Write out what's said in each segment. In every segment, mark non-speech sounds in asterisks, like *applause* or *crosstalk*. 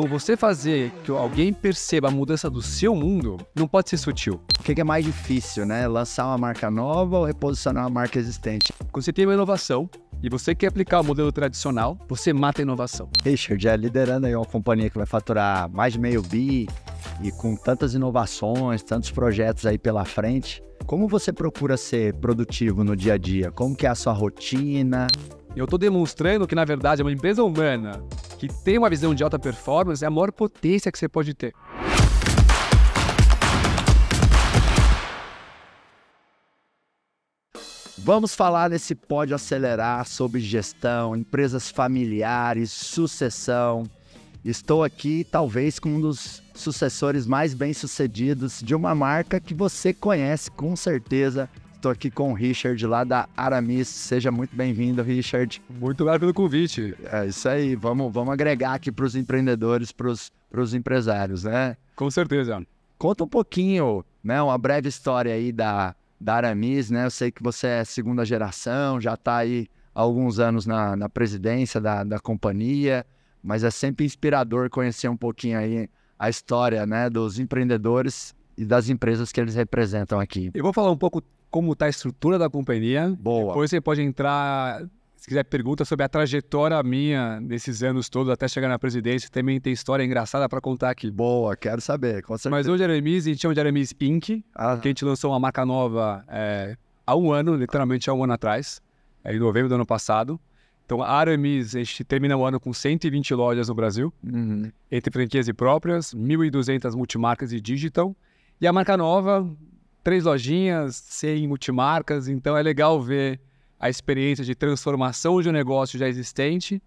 Então, você fazer que alguém perceba a mudança do seu mundo não pode ser sutil. O que é mais difícil, né? Lançar uma marca nova ou reposicionar uma marca existente? Quando você tem uma inovação, e você quer aplicar o modelo tradicional, você mata a inovação. Richard, é liderando aí uma companhia que vai faturar mais de meio bi e com tantas inovações, tantos projetos aí pela frente, como você procura ser produtivo no dia a dia? Como que é a sua rotina? Eu estou demonstrando que, na verdade, é uma empresa humana que tem uma visão de alta performance é a maior potência que você pode ter. Vamos falar nesse Pode Acelerar sobre gestão, empresas familiares, sucessão. Estou aqui, talvez, com um dos sucessores mais bem-sucedidos de uma marca que você conhece com certeza, Estou aqui com o Richard lá da Aramis. Seja muito bem-vindo, Richard. Muito obrigado pelo convite. É isso aí. Vamos, vamos agregar aqui para os empreendedores, para os empresários, né? Com certeza. Conta um pouquinho, né? Uma breve história aí da, da Aramis, né? Eu sei que você é segunda geração, já está aí há alguns anos na, na presidência da, da companhia, mas é sempre inspirador conhecer um pouquinho aí a história, né? Dos empreendedores e das empresas que eles representam aqui. Eu vou falar um pouco como está a estrutura da companhia. Boa. Depois você pode entrar, se quiser, pergunta sobre a trajetória minha nesses anos todos até chegar na presidência. Também tem história engraçada para contar aqui. Boa, quero saber. Mas hoje é a Aramis, a gente chama de Aramis Inc., ah. que a gente lançou uma marca nova é, há um ano, literalmente há um ano atrás, é, em novembro do ano passado. Então, a Aramis, a gente termina o ano com 120 lojas no Brasil, uhum. entre franquias e próprias, 1.200 multimarcas e digital. E a marca nova, três lojinhas, sem multimarcas, então é legal ver a experiência de transformação de um negócio já existente,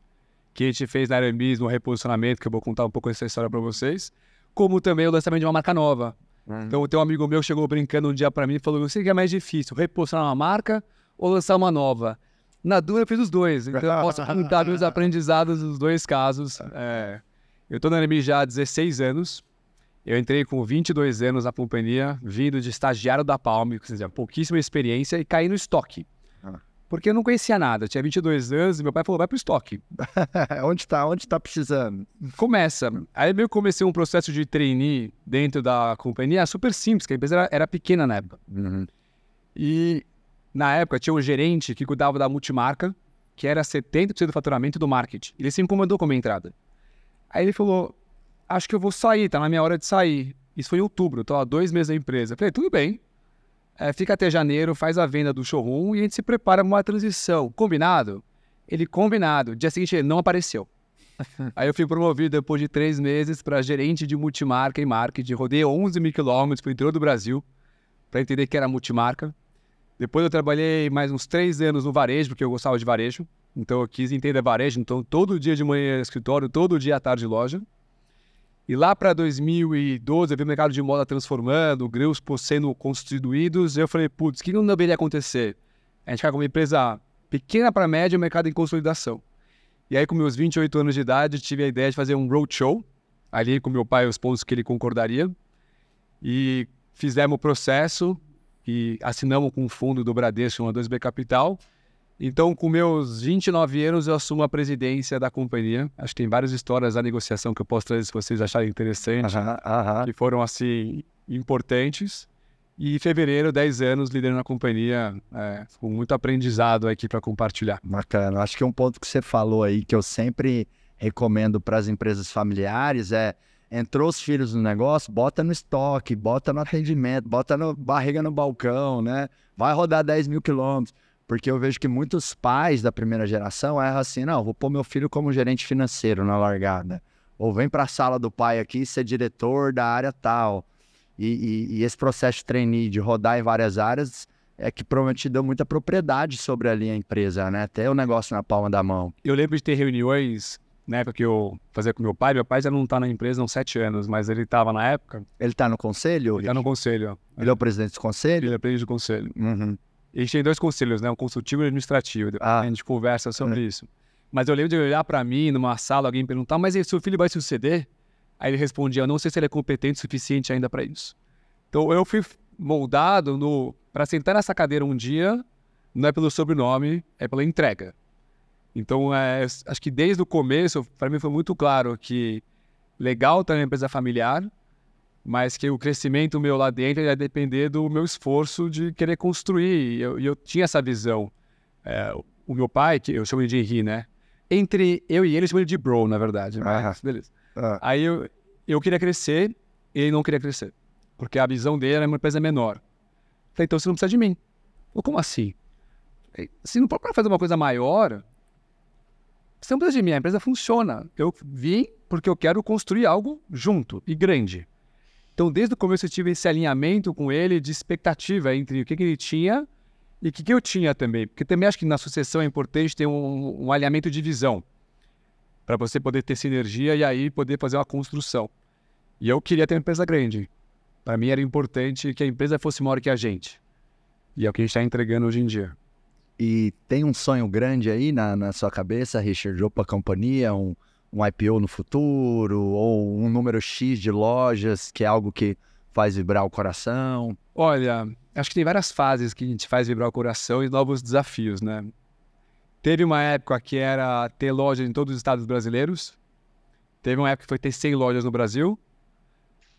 que a gente fez na Aramis, no reposicionamento, que eu vou contar um pouco essa história para vocês, como também o lançamento de uma marca nova. Uhum. Então, tem um amigo meu chegou brincando um dia para mim e falou: "Você que é mais difícil, reposicionar uma marca ou lançar uma nova?" Na dura, eu fiz os dois, então eu posso contar meus *laughs* aprendizados dos dois casos. Tá. É, eu estou na Aramis já há 16 anos, eu entrei com 22 anos na companhia, vindo de estagiário da Palme, quer pouquíssima experiência, e caí no estoque. Ah. Porque eu não conhecia nada, eu tinha 22 anos e meu pai falou, vai pro estoque. *laughs* onde tá, onde tá precisando? Começa. Aí eu comecei um processo de trainee dentro da companhia, super simples, que a empresa era, era pequena na época. Uhum. E na época tinha um gerente que cuidava da multimarca, que era 70% do faturamento do marketing. Ele se incomodou com a minha entrada. Aí ele falou, acho que eu vou sair, tá na minha hora de sair. Isso foi em outubro, tô há dois meses na empresa. Falei, tudo bem. É, fica até janeiro, faz a venda do showroom e a gente se prepara para uma transição. Combinado? Ele combinado. Dia seguinte ele não apareceu. *laughs* Aí eu fui promovido depois de três meses para gerente de multimarca e marketing. Rodei 11 mil quilômetros para o interior do Brasil para entender que era multimarca. Depois eu trabalhei mais uns três anos no varejo, porque eu gostava de varejo. Então eu quis entender varejo. Então todo dia de manhã escritório, todo dia à tarde loja. E lá para 2012, eu vi o mercado de moda transformando, grãos sendo constituídos, eu falei, putz, o que não deveria acontecer? A gente ficar com uma empresa pequena para média, um mercado em consolidação. E aí, com meus 28 anos de idade, tive a ideia de fazer um roadshow, ali com meu pai, os pontos que ele concordaria. E fizemos o processo e assinamos com o fundo do Bradesco, uma 2B Capital, então, com meus 29 anos, eu assumo a presidência da companhia. Acho que tem várias histórias da negociação que eu posso trazer se vocês acharem interessante, aham, que foram, assim, importantes. E em fevereiro, 10 anos liderando a companhia, é, com muito aprendizado aqui para compartilhar. Bacana. Acho que um ponto que você falou aí, que eu sempre recomendo para as empresas familiares, é entrou os filhos no negócio, bota no estoque, bota no atendimento, bota no barriga no balcão, né? Vai rodar 10 mil quilômetros. Porque eu vejo que muitos pais da primeira geração erram assim: não, vou pôr meu filho como gerente financeiro na largada. Ou vem para a sala do pai aqui ser diretor da área tal. E, e, e esse processo de trainee, de rodar em várias áreas, é que provavelmente deu muita propriedade sobre ali a empresa, né? Até o negócio na palma da mão. Eu lembro de ter reuniões na época que eu fazia com meu pai. Meu pai já não está na empresa há uns sete anos, mas ele estava na época. Ele está no conselho? Ele está no conselho. Ele é. é o presidente do conselho? Ele é presidente do conselho. Uhum. A tem dois conselhos, né? Um consultivo e um administrativo. Ah. A gente conversa sobre é. isso. Mas eu lembro de olhar para mim numa sala, alguém perguntar, mas seu filho vai suceder? Aí ele respondia, eu não sei se ele é competente o suficiente ainda para isso. Então eu fui moldado no para sentar nessa cadeira um dia, não é pelo sobrenome, é pela entrega. Então é, acho que desde o começo para mim foi muito claro que legal estar na empresa familiar, mas que o crescimento meu lá dentro ia depender do meu esforço de querer construir. E eu, eu, tinha essa visão. É, o meu pai, que eu chamo ele de Henri, né? Entre eu e ele, eu chamo ele de bro, na verdade. Mas, uh -huh. beleza. Uh ah. -huh. Aí eu, eu queria crescer, ele não queria crescer. Porque a visão dele era uma empresa menor. Falei, então você não precisa de mim. Ou como assim? Se não for para fazer uma coisa maior, você não precisa de mim, a empresa funciona. Eu vim porque eu quero construir algo junto e grande. Então, desde o começo eu tive esse alinhamento com ele de expectativa entre o que, que ele tinha e o que, que eu tinha também. Porque também acho que na sucessão é importante ter um, um alinhamento de visão para você poder ter sinergia e aí poder fazer uma construção. E eu queria ter uma empresa grande. Para mim era importante que a empresa fosse maior que a gente. E é o que a gente está entregando hoje em dia. E tem um sonho grande aí na, na sua cabeça, Richard, ou para a companhia, um, um IPO no futuro ou um número X de lojas, que é algo que faz vibrar o coração? Olha, acho que tem várias fases que a gente faz vibrar o coração e novos desafios, né? Teve uma época que era ter loja em todos os estados brasileiros. Teve uma época que foi ter 100 lojas no Brasil.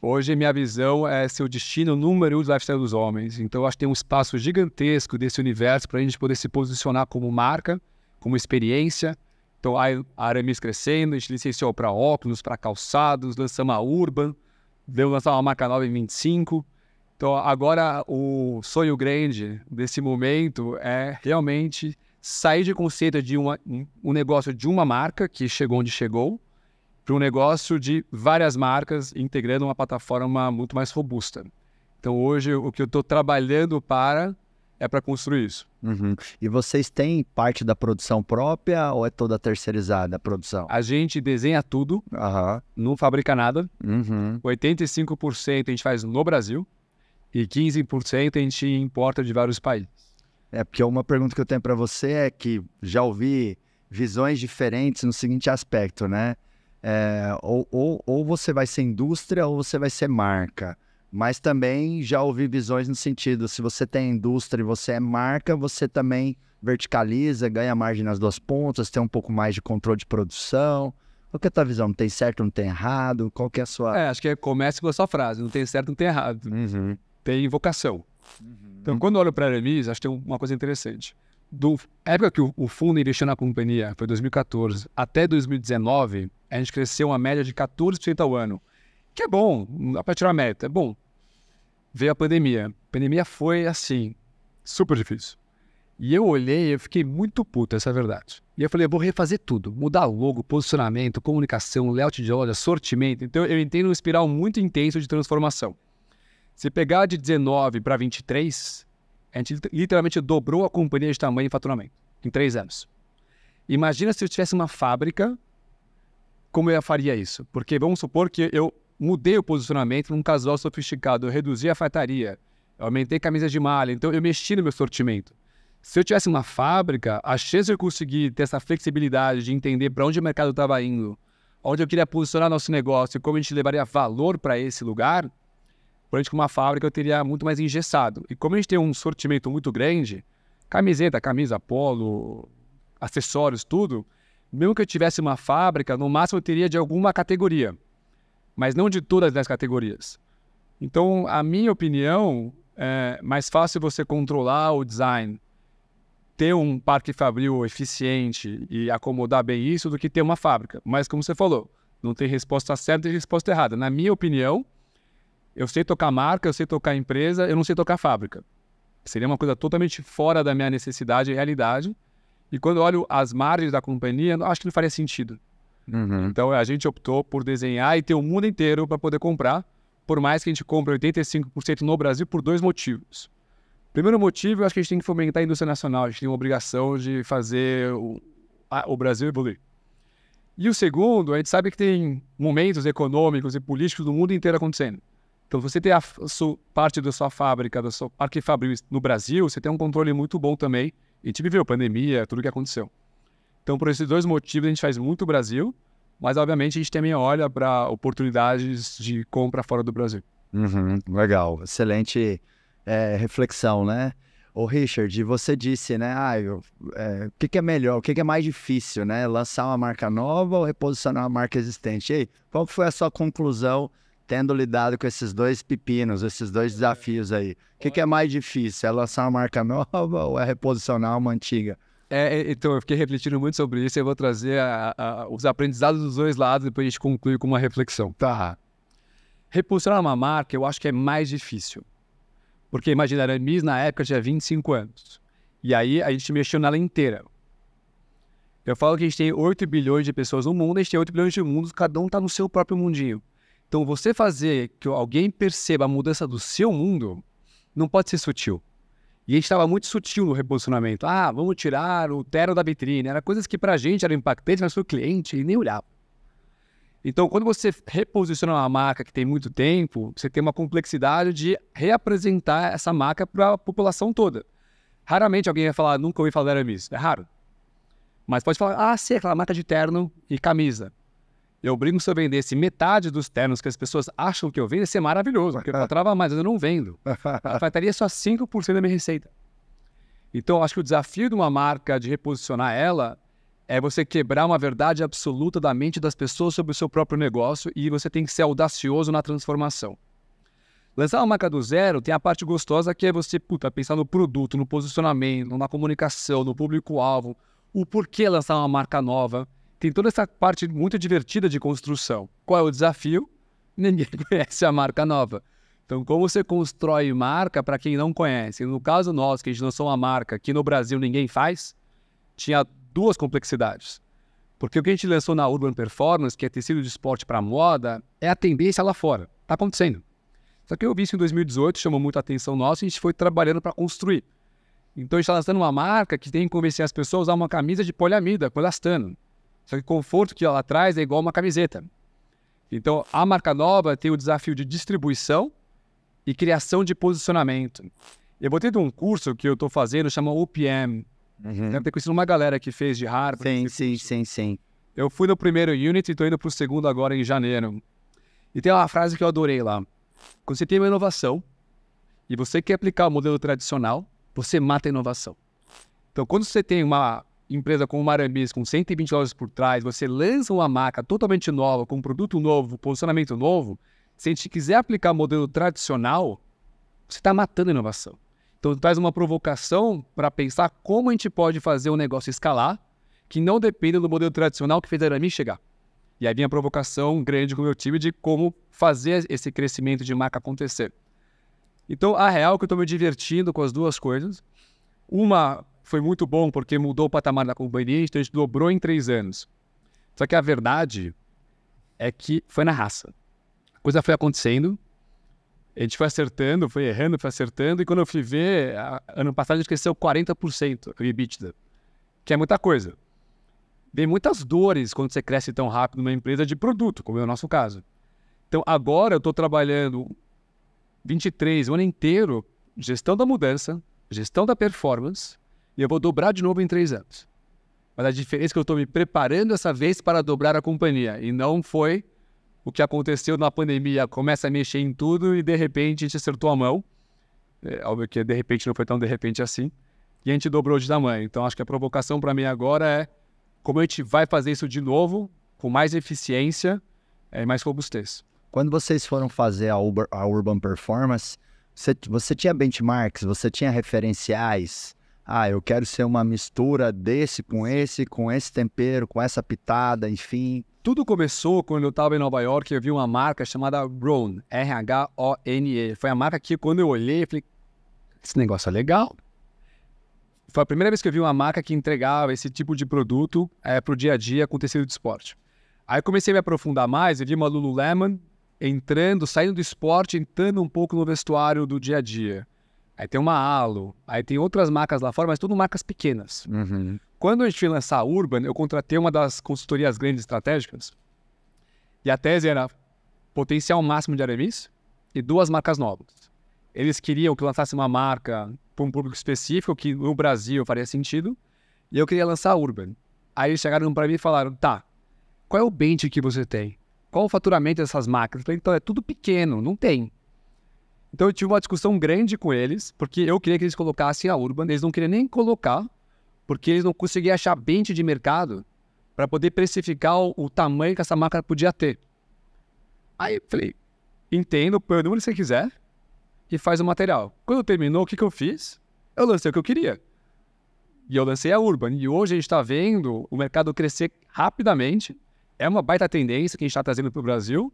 Hoje, minha visão é ser o destino número um do lifestyle dos homens. Então, acho que tem um espaço gigantesco desse universo para a gente poder se posicionar como marca, como experiência, então a Aramis crescendo, a gente licenciou para óculos, para calçados, lançamos a Urban, deu lançar uma marca nova em 25. Então agora o sonho grande desse momento é realmente sair de conceito de uma, um negócio de uma marca que chegou onde chegou para um negócio de várias marcas integrando uma plataforma muito mais robusta. Então hoje o que eu estou trabalhando para é para construir isso. Uhum. E vocês têm parte da produção própria ou é toda terceirizada a produção? A gente desenha tudo, uhum. não fabrica nada. Uhum. 85% a gente faz no Brasil e 15% a gente importa de vários países. É, porque uma pergunta que eu tenho para você é que já ouvi visões diferentes no seguinte aspecto, né? É, ou, ou, ou você vai ser indústria ou você vai ser marca. Mas também já ouvi visões no sentido, se você tem indústria e você é marca, você também verticaliza, ganha margem nas duas pontas, tem um pouco mais de controle de produção. Qual que é a tua visão? Não tem certo, não tem errado? Qual que é a sua... É, acho que é, começa com a sua frase, não tem certo, não tem errado. Uhum. Tem vocação. Uhum. Então, quando eu olho para a Hermes, acho que tem uma coisa interessante. Do época que o, fundo investiu na companhia, foi 2014, até 2019, a gente cresceu uma média de 14% ao ano que é bom, dá para tirar a média é bom veio a pandemia. A pandemia foi assim, super difícil. E eu olhei e fiquei muito puto, essa é a verdade. E eu falei, eu vou refazer tudo. Mudar logo, posicionamento, comunicação, layout de loja, sortimento. Então eu entendo um espiral muito intenso de transformação. Se pegar de 19 para 23, a gente literalmente dobrou a companhia de tamanho e faturamento em três anos. Imagina se eu tivesse uma fábrica, como eu faria isso? Porque vamos supor que eu mudei o posicionamento num casual sofisticado, eu reduzi a fataria, eu aumentei camisas de malha, então eu mexi no meu sortimento. Se eu tivesse uma fábrica, a chance de eu conseguir ter essa flexibilidade de entender para onde o mercado estava indo, onde eu queria posicionar nosso negócio e como a gente levaria valor para esse lugar, gente com uma fábrica eu teria muito mais engessado. E como a gente tem um sortimento muito grande, camiseta, camisa, polo, acessórios, tudo, mesmo que eu tivesse uma fábrica, no máximo eu teria de alguma categoria mas não de todas as categorias. Então, a minha opinião, é mais fácil você controlar o design, ter um parque fabril eficiente e acomodar bem isso do que ter uma fábrica. Mas, como você falou, não tem resposta certa e resposta errada. Na minha opinião, eu sei tocar marca, eu sei tocar empresa, eu não sei tocar fábrica. Seria uma coisa totalmente fora da minha necessidade e realidade. E quando olho as margens da companhia, acho que não faria sentido. Uhum. Então a gente optou por desenhar e ter o mundo inteiro para poder comprar, por mais que a gente compre 85% no Brasil por dois motivos. Primeiro motivo, eu acho que a gente tem que fomentar a indústria nacional, a gente tem uma obrigação de fazer o, a, o Brasil evoluir. E o segundo, a gente sabe que tem momentos econômicos e políticos do mundo inteiro acontecendo. Então, você ter a, a sua, parte da sua fábrica, do seu parque fabril no Brasil, você tem um controle muito bom também. a gente viveu pandemia, tudo que aconteceu. Então, por esses dois motivos, a gente faz muito Brasil, mas obviamente a gente também olha para oportunidades de compra fora do Brasil. Uhum, legal, excelente é, reflexão, né? O Richard, você disse, né? Ah, é, o que, que, é melhor, o que, que, é mais difícil, né? Lançar uma marca nova ou reposicionar uma marca existente? E aí, qual foi a sua conclusão tendo lidado com esses dois pepinos, esses dois desafios aí? O que, que é mais difícil? É lançar uma marca *laughs* nova ou é reposicionar uma antiga? É, é, então, eu fiquei refletindo muito sobre isso e eu vou trazer a, a, os aprendizados dos dois lados, e depois a gente conclui com uma reflexão. Tá. Repulsionar uma marca, eu acho que é mais difícil. Porque, imagina, a miss na época tinha 25 anos. E aí a gente mexeu nela inteira. Eu falo que a gente tem 8 bilhões de pessoas no mundo, a gente tem 8 bilhões de mundos, cada um está no seu próprio mundinho. Então, você fazer que alguém perceba a mudança do seu mundo não pode ser sutil. E a gente estava muito sutil no reposicionamento. Ah, vamos tirar o tero da vitrine. Era coisas que para a gente eram impactantes, mas para o cliente ele nem olhava. Então, quando você reposiciona uma marca que tem muito tempo, você tem uma complexidade de reapresentar essa marca para a população toda. Raramente alguém vai falar, nunca ouvi falar da Aramis. É raro. Mas pode falar, ah, sim, aquela marca de terno e camisa. Eu brinco se eu vendesse metade dos ternos que as pessoas acham que eu vendo, ia ser maravilhoso, porque eu *laughs* trava mais, mas eu não vendo. *laughs* Faltaria só 5% da minha receita. Então, acho que o desafio de uma marca de reposicionar ela é você quebrar uma verdade absoluta da mente das pessoas sobre o seu próprio negócio e você tem que ser audacioso na transformação. Lançar uma marca do zero tem a parte gostosa que é você puta, pensar no produto, no posicionamento, na comunicação, no público-alvo, o porquê lançar uma marca nova tem toda essa parte muito divertida de construção. Qual é o desafio? *laughs* Ninguém conhece a marca nova. Então, como você constrói marca para quem não conhece? No caso nosso, que a gente lançou uma marca que no Brasil ninguém faz, tinha duas complexidades. Porque o que a gente lançou na Urban Performance, que é tecido de esporte para moda, é a tendência lá fora. Está acontecendo. Só que eu vi isso em 2018, chamou muita atenção nossa e a gente foi trabalhando para construir. Então, a gente está lançando uma marca que tem que convencer as pessoas a usar uma camisa de poliamida com elastano. Só que o conforto que ela traz é igual uma camiseta. Então, a marca nova tem o desafio de distribuição e criação de posicionamento. Eu vou ter um curso que eu estou fazendo, chama OPM. Uhum. Deve ter conhecido uma galera que fez de Harvard. Sim, sim, sim, sim. Eu fui no primeiro unit e estou indo para o segundo agora em janeiro. E tem uma frase que eu adorei lá. Quando você tem uma inovação e você quer aplicar o modelo tradicional, você mata a inovação. Então, quando você tem uma empresa como Marambis, com 120 lojas por trás, você lança uma marca totalmente nova, com um produto novo, posicionamento novo, se a gente quiser aplicar modelo tradicional, você está matando a inovação. Então, traz uma provocação para pensar como a gente pode fazer um negócio escalar que não dependa do modelo tradicional que fez a Arami chegar. E aí vem a provocação grande com o meu time de como fazer esse crescimento de marca acontecer. Então, a real é que eu estou me divertindo com as duas coisas. Uma foi muito bom porque mudou o patamar da companhia, então a gente dobrou em três anos. Só que a verdade é que foi na raça. A coisa foi acontecendo, a gente foi acertando, foi errando, foi acertando, e quando eu fui ver, a, ano passado a gente cresceu 40% o EBITDA, que é muita coisa. Tem muitas dores quando você cresce tão rápido numa empresa de produto, como é o nosso caso. Então agora eu estou trabalhando 23, o ano inteiro, gestão da mudança, gestão da performance, e eu vou dobrar de novo em três anos. Mas a diferença é que eu estou me preparando essa vez para dobrar a companhia. E não foi o que aconteceu na pandemia. Começa a mexer em tudo e de repente a gente acertou a mão. É, óbvio que de repente não foi tão de repente assim. E a gente dobrou de tamanho. Então acho que a provocação para mim agora é como a gente vai fazer isso de novo, com mais eficiência é, e mais robustez. Quando vocês foram fazer a, Uber, a Urban Performance, você, você tinha benchmarks, você tinha referenciais ah, eu quero ser uma mistura desse com esse, com esse tempero, com essa pitada, enfim. Tudo começou quando eu estava em Nova York e eu vi uma marca chamada Rhone, R-H-O-N-E. Foi a marca que quando eu olhei, eu falei, esse negócio é legal. Foi a primeira vez que eu vi uma marca que entregava esse tipo de produto é, eh, para o dia a dia com tecido de esporte. Aí comecei a me aprofundar mais, e vi uma Lululemon entrando, saindo do esporte, entrando um pouco no vestuário do dia a dia. Aí tem uma Alo, aí tem outras marcas lá fora, mas tudo marcas pequenas. Uhum. Quando a gente foi lançar a Urban, eu contratei uma das consultorias grandes estratégicas. E a tese era potencial máximo de Aramis e duas marcas novas. Eles queriam que lançasse uma marca para um público específico, que no Brasil faria sentido, e eu queria lançar a Urban. Aí eles chegaram para mim e falaram: tá, qual é o bench que você tem? Qual o faturamento dessas marcas? Eu falei: então, é tudo pequeno, não tem. Então eu tive uma discussão grande com eles, porque eu queria que eles colocassem a Urban, eles não queriam nem colocar, porque eles não conseguiam achar bente de mercado para poder precificar o, o, tamanho que essa máquina podia ter. Aí eu falei, entendo, põe o número que você quiser e faz o material. Quando terminou, o que, que eu fiz? Eu lancei o que eu queria. E eu lancei a Urban. E hoje a gente está vendo o mercado crescer rapidamente. É uma baita tendência que a gente está trazendo para o Brasil.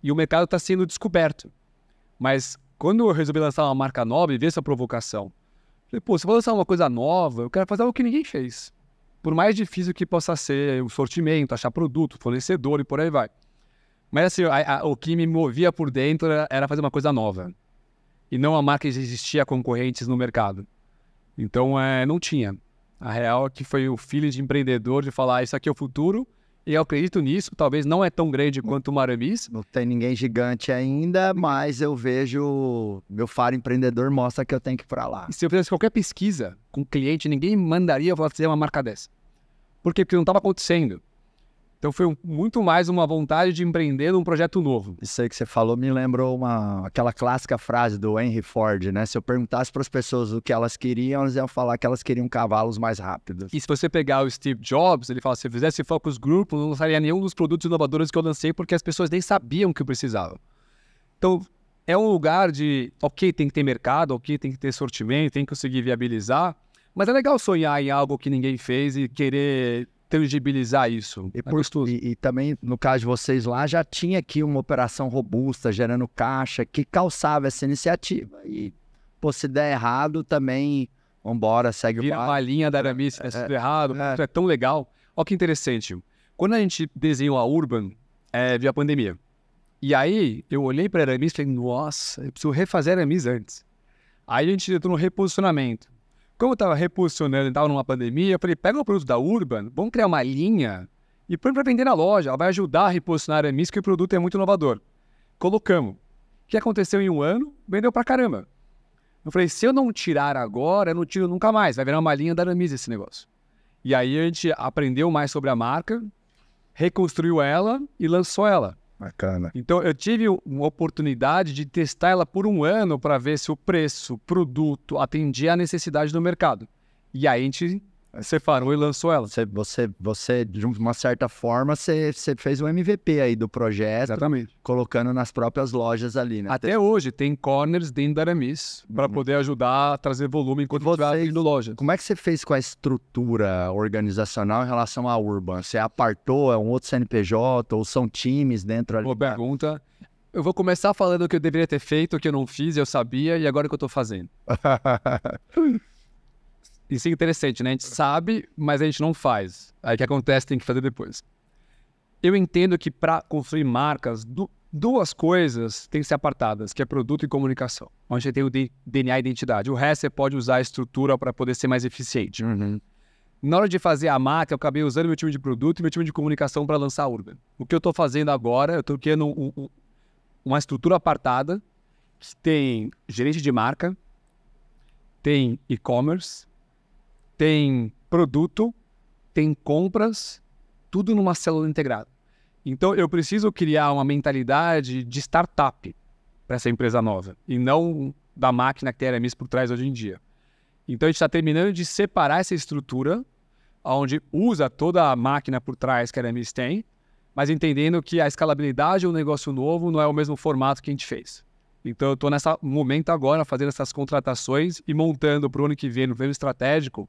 E o mercado está sendo descoberto. Mas quando eu resolvi lançar uma marca nova, e ver essa provocação. Falei, pô, se eu vou lançar uma coisa nova, eu quero fazer algo que ninguém fez. Por mais difícil que possa ser o sortimento, achar produto, fornecedor e por aí vai. Mas assim, a, a, o que me movia por dentro era, fazer uma coisa nova. E não a marca existia concorrentes no mercado. Então, é, não tinha. A real é que foi o feeling de empreendedor de falar, ah, isso aqui é o futuro, e eu acredito nisso, talvez não é tão grande quanto o Maramis. Não tem ninguém gigante ainda, mas eu vejo. Meu faro empreendedor mostra que eu tenho que ir para lá. E se eu fizesse qualquer pesquisa com cliente, ninguém mandaria eu fazer uma marca dessa. Por quê? Porque não estava acontecendo. Então foi muito mais uma vontade de empreender num projeto novo. Isso aí que você falou me lembrou uma, aquela clássica frase do Henry Ford, né? Se eu perguntasse para as pessoas o que elas queriam, elas iam falar que elas queriam cavalos mais rápidos. E se você pegar o Steve Jobs, ele fala: se eu fizesse focus group, não lançaria nenhum dos produtos inovadores que eu lancei porque as pessoas nem sabiam que precisavam. Então é um lugar de, ok, tem que ter mercado, ok, tem que ter sortimento, tem que conseguir viabilizar, mas é legal sonhar em algo que ninguém fez e querer tangibilizar isso. E, é por, e, e, também, no caso de vocês lá, já tinha aqui uma operação robusta, gerando caixa, que calçava essa iniciativa. E, pô, se der errado, também, vambora, segue Vira o barco. Vira linha da Aramis, é, se der é, é, errado, é, é tão legal. Olha que interessante. Quando a gente desenhou a Urban, é, a pandemia. E aí, eu olhei para a Aramis e falei, nossa, eu preciso refazer a Aramis antes. Aí a gente entrou no reposicionamento como eu estava reposicionando e estava numa pandemia, eu falei, pega o produto da Urban, vamos criar uma linha e põe para vender na loja. Ela vai ajudar a reposicionar a Miss, que o produto é muito inovador. Colocamos. O que aconteceu em um ano? Vendeu para caramba. Eu falei, se eu não tirar agora, eu não tiro nunca mais. Vai virar uma linha da Aramis esse negócio. E aí a gente aprendeu mais sobre a marca, reconstruiu ela e lançou ela. Bacana. Então eu tive uma oportunidade de testar ela por um ano para ver se o preço, produto atendia à necessidade do mercado. E aí a gente separou e lançou ela. Você, você, você, de uma certa forma, você, você fez um MVP aí do projeto. Exatamente. Colocando nas próprias lojas ali, né? Até, hoje tem corners dentro da Aramis para uhum. poder ajudar a trazer volume enquanto você abrindo loja. Como é que você fez com a estrutura organizacional em relação à Urban? Você apartou, é um outro CNPJ ou são times dentro ali? Boa pergunta. Eu vou começar falando o que eu deveria ter feito, o que eu não fiz, eu sabia, e agora o que eu estou fazendo. *laughs* isso é interessante, né? A gente é. sabe, mas a gente não faz. Aí o que acontece tem que fazer depois. Eu entendo que para construir marcas, du duas coisas têm que ser apartadas, que é produto e comunicação. Onde você tem o DNA e identidade. O resto você pode usar a estrutura para poder ser mais eficiente. Uhum. Na hora de fazer a marca, eu acabei usando meu time de produto e meu time de comunicação para lançar a Urban. O que eu estou fazendo agora, eu estou criando um, um, uma estrutura apartada que tem gerente de marca, tem e-commerce, tem produto, tem compras, tudo numa célula integrada. Então eu preciso criar uma mentalidade de startup para essa empresa nova e não da máquina que tem a por trás hoje em dia. Então a gente está terminando de separar essa estrutura, onde usa toda a máquina por trás que a Aramis tem, mas entendendo que a escalabilidade do negócio novo não é o mesmo formato que a gente fez. Então eu estou nesse momento agora fazendo essas contratações e montando para o ano que vem, no plano estratégico,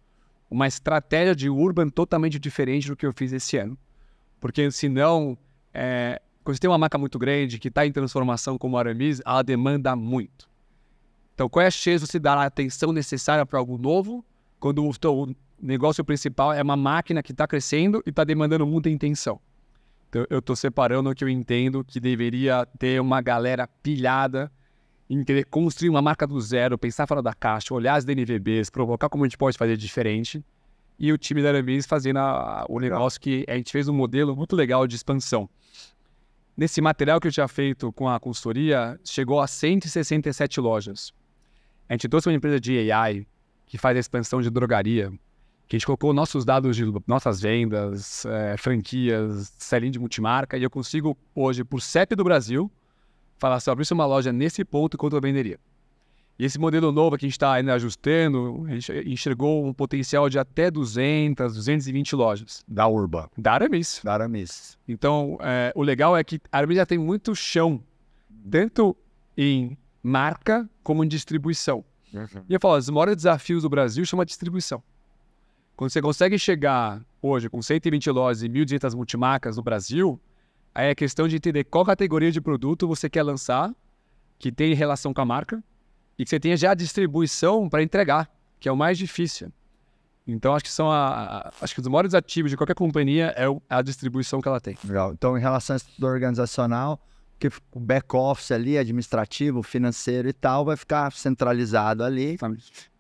uma estratégia de urban totalmente diferente do que eu fiz esse ano. Porque senão, é, quando você tem uma marca muito grande que está em transformação como a Aramis, ela demanda muito. Então, qual é a chance de você dar a atenção necessária para algo novo quando o negócio principal é uma máquina que está crescendo e está demandando muita intenção? Então, eu estou separando o que eu entendo que deveria ter uma galera pilhada em querer construir uma marca do zero, pensar fora da caixa, olhar as DNVBs, provocar como a gente pode fazer diferente. E o time da Aramis fazendo a, o negócio que a gente fez um modelo muito legal de expansão. Nesse material que eu tinha feito com a consultoria, chegou a 167 lojas. A gente trouxe uma empresa de AI que faz a expansão de drogaria, que a gente colocou nossos dados de nossas vendas, é, franquias, selinho de multimarca, e eu consigo hoje, por CEP do Brasil, falar se eu abrisse uma loja nesse ponto, quanto eu venderia? E esse modelo novo que a gente está ainda ajustando, a gente enxergou um potencial de até 200, 220 lojas. Da Urba. Da Aramis. Da Aramis. Então, é, o legal é que a Aramis já tem muito chão, tanto em marca como em distribuição. Uhum. E eu falo, os maiores desafios do Brasil chama distribuição. Quando você consegue chegar hoje com 120 lojas e 1.200 multimarcas no Brasil, Aí é questão de entender qual categoria de produto você quer lançar, que tem relação com a marca, e que você tenha já a distribuição para entregar, que é o mais difícil. Então, acho que são a, a, acho que os maiores ativos de qualquer companhia é a distribuição que ela tem. Legal. Então, em relação ao estudo organizacional, que o back office ali, administrativo, financeiro e tal, vai ficar centralizado ali.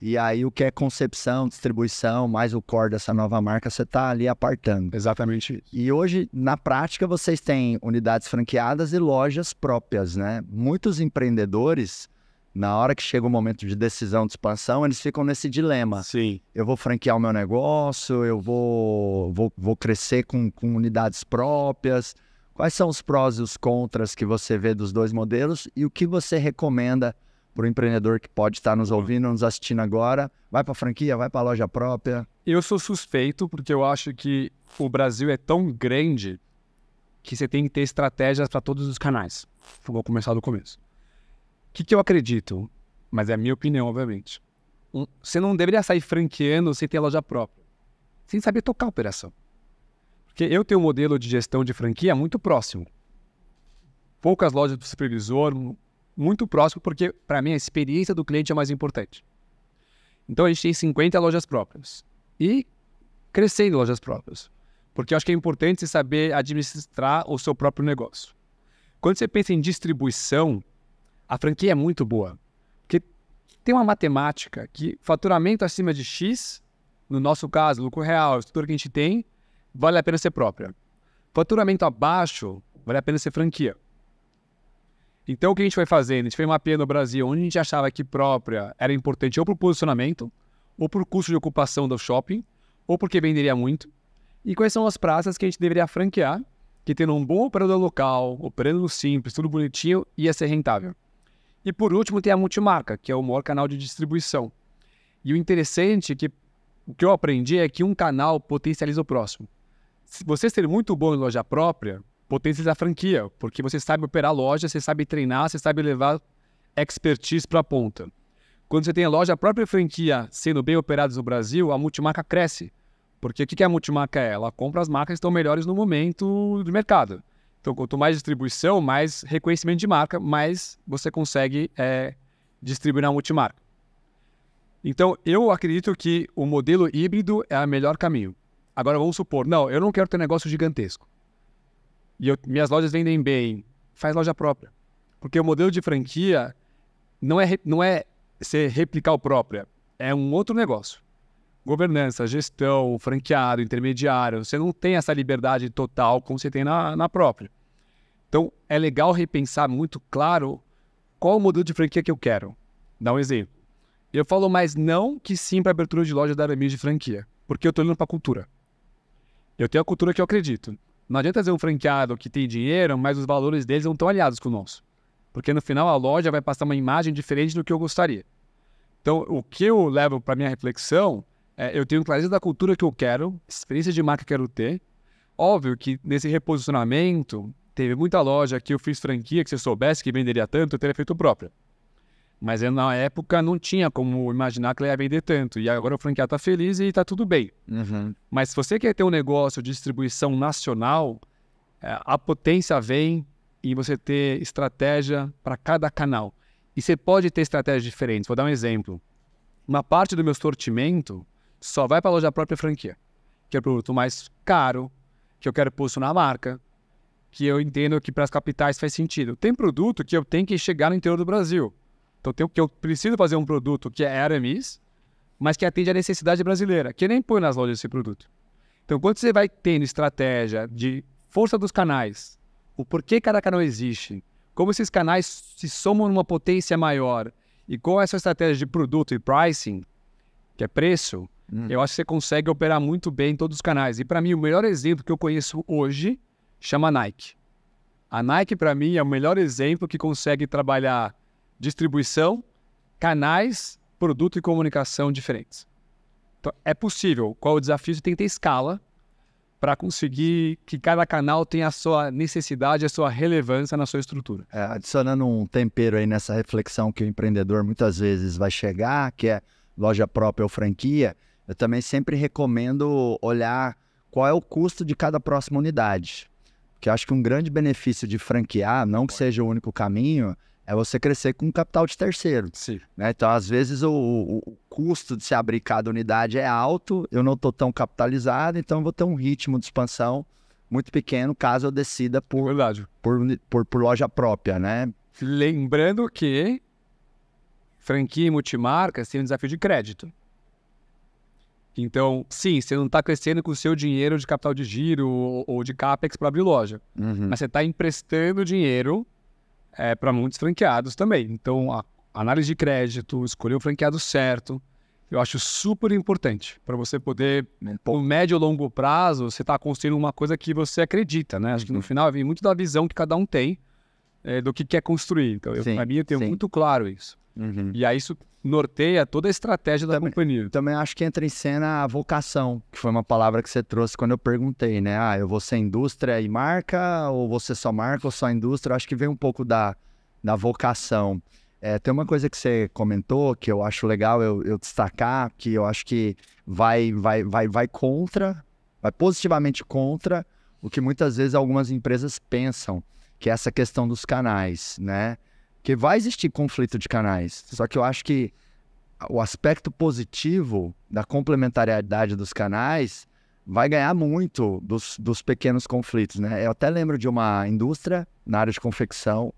E aí o que é concepção, distribuição, mais o core dessa nova marca, você está ali apartando. Exatamente. Isso. E hoje, na prática, vocês têm unidades franqueadas e lojas próprias, né? Muitos empreendedores, na hora que chega o momento de decisão de expansão, eles ficam nesse dilema. Sim. Eu vou franquear o meu negócio, eu vou, vou, vou crescer com, com unidades próprias Quais são os prós e os contras que você vê dos dois modelos e o que você recomenda para o empreendedor que pode estar nos ouvindo, nos assistindo agora? Vai para a franquia, vai para a loja própria? Eu sou suspeito porque eu acho que o Brasil é tão grande que você tem que ter estratégias para todos os canais. Vou começar do começo. O que, que eu acredito? Mas é a minha opinião, obviamente. Você não deveria sair franqueando sem ter loja própria, sem saber tocar a operação. Porque eu tenho um modelo de gestão de franquia muito próximo. Poucas lojas do supervisor, muito próximo, porque para mim a experiência do cliente é mais importante. Então a gente tem 50 lojas próprias e crescendo lojas próprias, porque eu acho que é importante você saber administrar o seu próprio negócio. Quando você pensa em distribuição, a franquia é muito boa, porque tem uma matemática que faturamento acima de X, no nosso caso, lucro real, estrutura que a gente tem, vale a pena ser própria. Faturamento abaixo, vale a pena ser franquia. Então, o que a gente foi fazendo? A gente foi mapeando no Brasil onde a gente achava que própria era importante ou para o posicionamento, ou para o custo de ocupação do shopping, ou porque venderia muito. E quais são as praças que a gente deveria franquear, que tendo um bom operador local, operando simples, tudo bonitinho, ia ser rentável. E por último, tem a multimarca, que é o maior canal de distribuição. E o interessante é que o que eu aprendi é que um canal potencializa o próximo. Se você ser muito bom em loja própria, potencializa a franquia, porque você sabe operar loja, você sabe treinar, você sabe levar expertise para a ponta. Quando você tem a loja própria e franquia sendo bem operadas no Brasil, a multimarca cresce. Porque o que, que a multimarca é? Ela compra as marcas que estão melhores no momento do mercado. Então, quanto mais distribuição, mais reconhecimento de marca, mais você consegue é, distribuir na multimarca. Então, eu acredito que o modelo híbrido é o melhor caminho. Agora vamos supor, não, eu não quero ter um negócio gigantesco. E eu, minhas lojas vendem bem, faz loja própria. Porque o modelo de franquia não é, não é ser replicar o próprio, é um outro negócio. Governança, gestão, franqueado, intermediário, você não tem essa liberdade total como você tem na, na própria. Então, é legal repensar muito claro qual o modelo de franquia que eu quero. Dá um exemplo. Eu falo mais não que sim para abertura de loja da Aramis de franquia, porque eu estou olhando para a cultura. Eu tenho a cultura que eu acredito. Não adianta ter um franqueado que tem dinheiro, mas os valores deles não estão aliados com o nosso. Porque no final a loja vai passar uma imagem diferente do que eu gostaria. Então, o que eu levo para minha reflexão é eu tenho clareza da cultura que eu quero, experiência de marca que eu quero ter. Óbvio que nesse reposicionamento, teve muita loja que eu fiz franquia, que se eu soubesse que venderia tanto, eu teria feito própria. Mas eu, na época não tinha como imaginar que ele ia vender tanto. E agora o franqueado está feliz e está tudo bem. Uhum. Mas se você quer ter um negócio de distribuição nacional, é, a potência vem em você ter estratégia para cada canal. E você pode ter estratégias diferentes. Vou dar um exemplo. Uma parte do meu sortimento só vai para a loja própria franquia, que é o produto mais caro, que eu quero posto na marca, que eu entendo que para as capitais faz sentido. Tem produto que eu tenho que chegar no interior do Brasil. Então tem o que eu preciso fazer um produto que é RMIs, mas que atende à necessidade brasileira, que nem põe nas lojas esse produto. Então quando você vai tendo estratégia de força dos canais, o porquê cada canal existe, como esses canais se somam numa potência maior e com essa estratégia de produto e pricing, que é preço, hum. eu acho que você consegue operar muito bem em todos os canais. E para mim, o melhor exemplo que eu conheço hoje chama Nike. A Nike, para mim, é o melhor exemplo que consegue trabalhar distribuição, canais, produto e comunicação diferentes. Então, é possível. Qual o desafio? Você tem que ter escala para conseguir que cada canal tenha a sua necessidade, a sua relevância na sua estrutura. É, adicionando um tempero aí nessa reflexão que o empreendedor muitas vezes vai chegar, que é loja própria ou franquia, eu também sempre recomendo olhar qual é o custo de cada próxima unidade. Porque eu acho que um grande benefício de franquear, não que seja o único caminho, é você crescer com capital de terceiro. Sim. Né? Então, às vezes, o, o, o, custo de se abrir cada unidade é alto, eu não estou tão capitalizado, então eu vou ter um ritmo de expansão muito pequeno caso eu decida por, por, por, por, loja própria, né? Lembrando que franquia e multimarcas tem um desafio de crédito. Então, sim, você não está crescendo com o seu dinheiro de capital de giro ou, ou de CAPEX para abrir loja, uhum. mas você está emprestando dinheiro é, para muitos franqueados também. Então, a análise de crédito, escolher o franqueado certo, eu acho super importante para você poder, no médio e longo prazo, você está construindo uma coisa que você acredita, né? Acho que no uhum. final vem muito da visão que cada um tem é, do que quer construir. Então, para mim, eu tenho sim. muito claro isso. Uhum. E aí isso norteia toda a estratégia da também, companhia. Também acho que entra em cena a vocação, que foi uma palavra que você trouxe quando eu perguntei, né? Ah, eu vou ser indústria e marca, ou você só marca ou só indústria? acho que vem um pouco da, da vocação. É, tem uma coisa que você comentou que eu acho legal eu, eu destacar, que eu acho que vai, vai, vai, vai contra, vai positivamente contra o que muitas vezes algumas empresas pensam, que é essa questão dos canais, né? Porque vai existir conflito de canais. Só que eu acho que o aspecto positivo da complementariedade dos canais vai ganhar muito dos, dos pequenos conflitos, né? Eu até lembro de uma indústria na área de confecção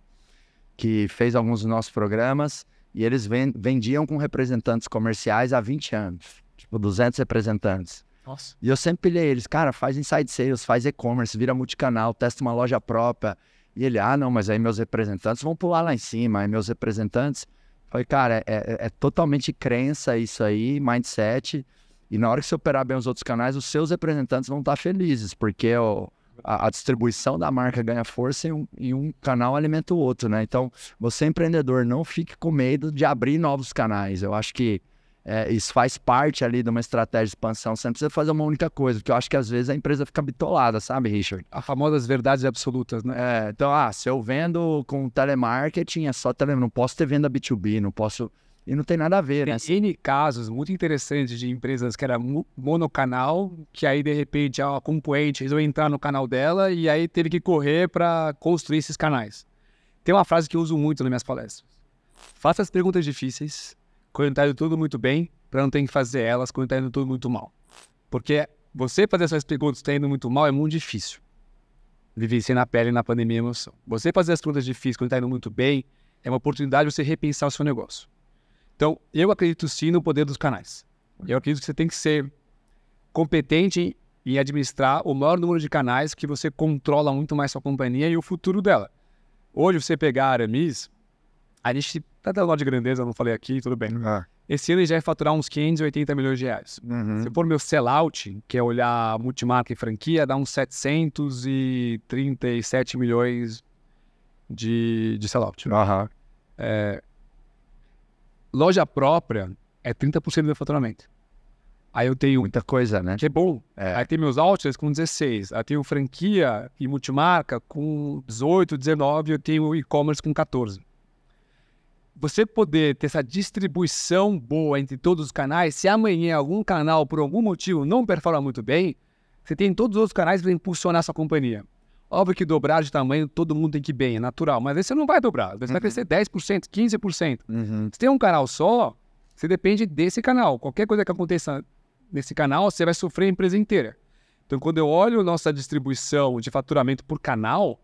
que fez alguns dos nossos programas e eles vendiam com representantes comerciais há 20 anos, tipo 200 representantes. Nossa. E eu sempre pilhei eles, cara, faz inside sales, faz e-commerce, vira multicanal, testa uma loja própria, e ele, ah, não, mas aí meus representantes vão pular lá em cima, aí meus representantes. Falei, cara, é, é, é, totalmente crença isso aí, mindset. E na hora que você operar bem os outros canais, os seus representantes vão estar felizes, porque o a, a, distribuição da marca ganha força e um, e um canal alimenta o outro, né? Então, você empreendedor, não fique com medo de abrir novos canais. Eu acho que é, isso faz parte ali de uma estratégia de expansão. Você não precisa fazer uma única coisa, porque eu acho que às vezes a empresa fica bitolada, sabe, Richard? As famosas verdades absolutas, né? É, então, ah, se eu vendo com telemarketing, é só telemarketing. Não posso ter venda B2B, não posso. E não tem nada a ver, tem né? Tem casos muito interessantes de empresas que era monocanal, que aí de repente a concorrente resolveu entrar no canal dela e aí teve que correr para construir esses canais. Tem uma frase que eu uso muito nas minhas palestras. Faça as perguntas difíceis quando tá indo tudo muito bem, para não ter que fazer elas quando tá indo tudo muito mal. Porque você fazer suas perguntas tá indo muito mal é muito difícil. Vivenciei na pele na pandemia emoção. Você fazer as perguntas difíceis quando tá indo muito bem é uma oportunidade de você repensar o seu negócio. Então, eu acredito sim no poder dos canais. Eu acredito que você tem que ser competente em administrar o maior número de canais que você controla muito mais sua companhia e o futuro dela. Hoje, você pegar a Aramis, a gente até tá dando de grandeza, não falei aqui, tudo bem. Ah. Esse ano ele já ia faturar uns 580 milhões de reais. Uhum. Se for meu sellout, que é olhar multimarca e franquia, dá uns 737 milhões de, de sellout. Uhum. É, loja própria é 30% do meu faturamento. Aí eu tenho. Muita coisa, né? Que é bom. É. Aí tem meus outlets com 16. Aí tenho franquia e multimarca com 18, 19. Eu tenho e-commerce com 14 você poder ter essa distribuição boa entre todos os canais, se amanhã algum canal, por algum motivo, não performa muito bem, você tem todos os outros canais para impulsionar sua companhia. Óbvio que dobrar de tamanho todo mundo tem que ir bem, é natural, mas aí você não vai dobrar, você uhum. vai crescer 10%, 15%. Uhum. Se tem um canal só, você depende desse canal. Qualquer coisa que aconteça nesse canal, você vai sofrer a empresa inteira. Então, quando eu olho nossa distribuição de faturamento por canal,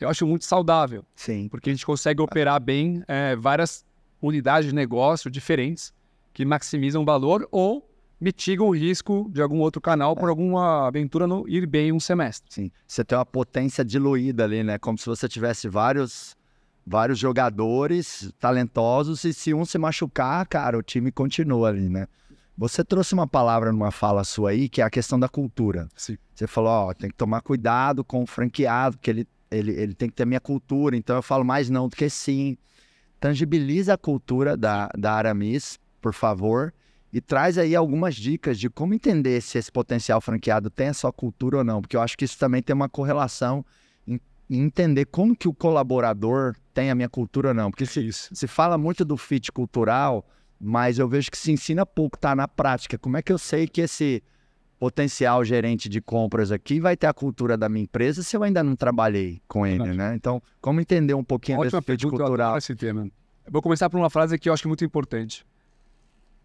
eu acho muito saudável. Sim. Porque a gente consegue operar bem é, várias unidades de negócio diferentes que maximizam o valor ou mitigam o risco de algum outro canal é. por alguma aventura não ir bem um semestre. Sim. Você tem uma potência diluída ali, né? Como se você tivesse vários vários jogadores talentosos e se um se machucar, cara, o time continua ali, né? Você trouxe uma palavra numa fala sua aí, que é a questão da cultura. Sim. Você falou, ó, tem que tomar cuidado com o franqueado, que ele ele, ele tem que ter a minha cultura, então eu falo mais não do que sim. Tangibiliza a cultura da, da Aramis, por favor, e traz aí algumas dicas de como entender se esse potencial franqueado tem a sua cultura ou não, porque eu acho que isso também tem uma correlação em, em entender como que o colaborador tem a minha cultura ou não, porque se, isso. se fala muito do fit cultural, mas eu vejo que se ensina pouco, tá na prática. Como é que eu sei que esse potencial gerente de compras aqui vai ter a cultura da minha empresa se eu ainda não trabalhei com ele, Verdade. né? Então, como entender um pouquinho Ótima desse pergunta, cultural? Eu esse tema. Eu vou começar por uma frase que eu acho é muito importante.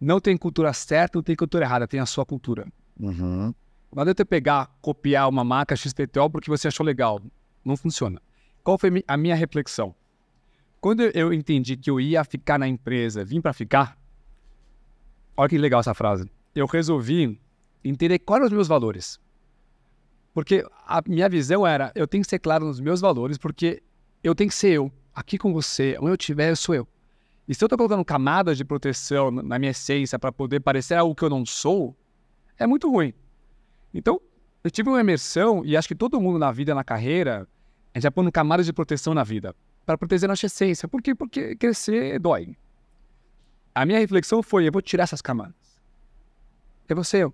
Não tem cultura certa, não tem cultura errada, tem a sua cultura. Uhum. Não adianta pegar, copiar uma marca XPTO porque você achou legal. Não funciona. Qual foi a minha reflexão? Quando eu entendi que eu ia ficar na empresa, vim para ficar, olha que legal essa frase. Eu resolvi entender quais eram os meus valores. Porque a minha visão era, eu tenho que ser claro nos meus valores, porque eu tenho que ser eu, aqui com você, onde eu estiver, eu sou eu. E se eu estou colocando camadas de proteção na minha essência para poder parecer algo que eu não sou, é muito ruim. Então, eu tive uma imersão, e acho que todo mundo na vida, na carreira, a gente pondo camadas de proteção na vida, para proteger a nossa essência. Por quê? Porque crescer dói. A minha reflexão foi, eu vou tirar essas camadas. É eu vou ser eu.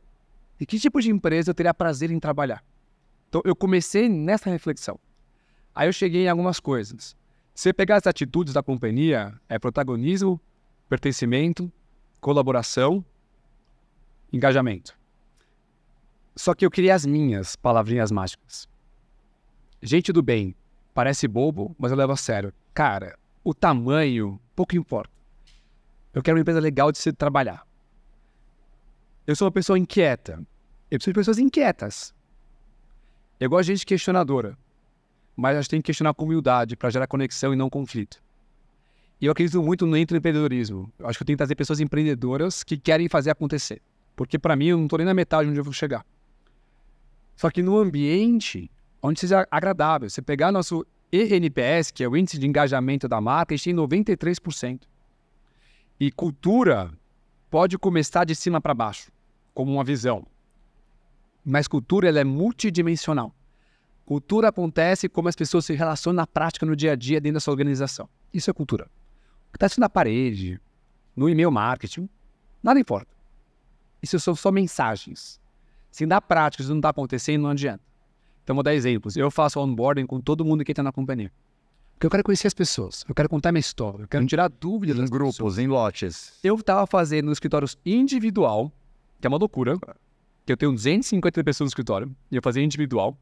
E que tipo de empresa eu teria prazer em trabalhar? Então, eu comecei nessa reflexão. Aí eu cheguei em algumas coisas. Se pegar as atitudes da companhia, é protagonismo, pertencimento, colaboração, engajamento. Só que eu queria as minhas palavrinhas mágicas. Gente do bem, parece bobo, mas eu levo a sério. Cara, o tamanho pouco importa. Eu quero uma empresa legal de se trabalhar. Eu sou uma pessoa inquieta. Eu preciso de pessoas inquietas. Eu gosto de gente questionadora. Mas a gente tem que questionar com humildade para gerar conexão e não conflito. E eu acredito muito no empreendedorismo. Eu acho que eu tenho que trazer pessoas empreendedoras que querem fazer acontecer. Porque para mim, eu não estou nem na metade onde eu vou chegar. Só que no ambiente onde seja agradável. Você pegar nosso ENPS, que é o Índice de Engajamento da Marca, a gente tem 93%. E cultura pode começar de cima para baixo como uma visão. Mas cultura ela é multidimensional. Cultura acontece como as pessoas se relacionam na prática, no dia a dia, dentro da sua organização. Isso é cultura. O que está isso na parede, no e-mail marketing, nada importa. Isso são só mensagens. Se na prática isso não está acontecendo, não adianta. Então, vou dar exemplos. Eu faço onboarding com todo mundo que está na companhia. Porque eu quero conhecer as pessoas, eu quero contar minha história, eu quero em, tirar dúvidas. Em grupos, pessoas. em lotes. Eu estava fazendo escritórios individual que é uma loucura, que eu tenho 250 pessoas no escritório, e eu fazia individual.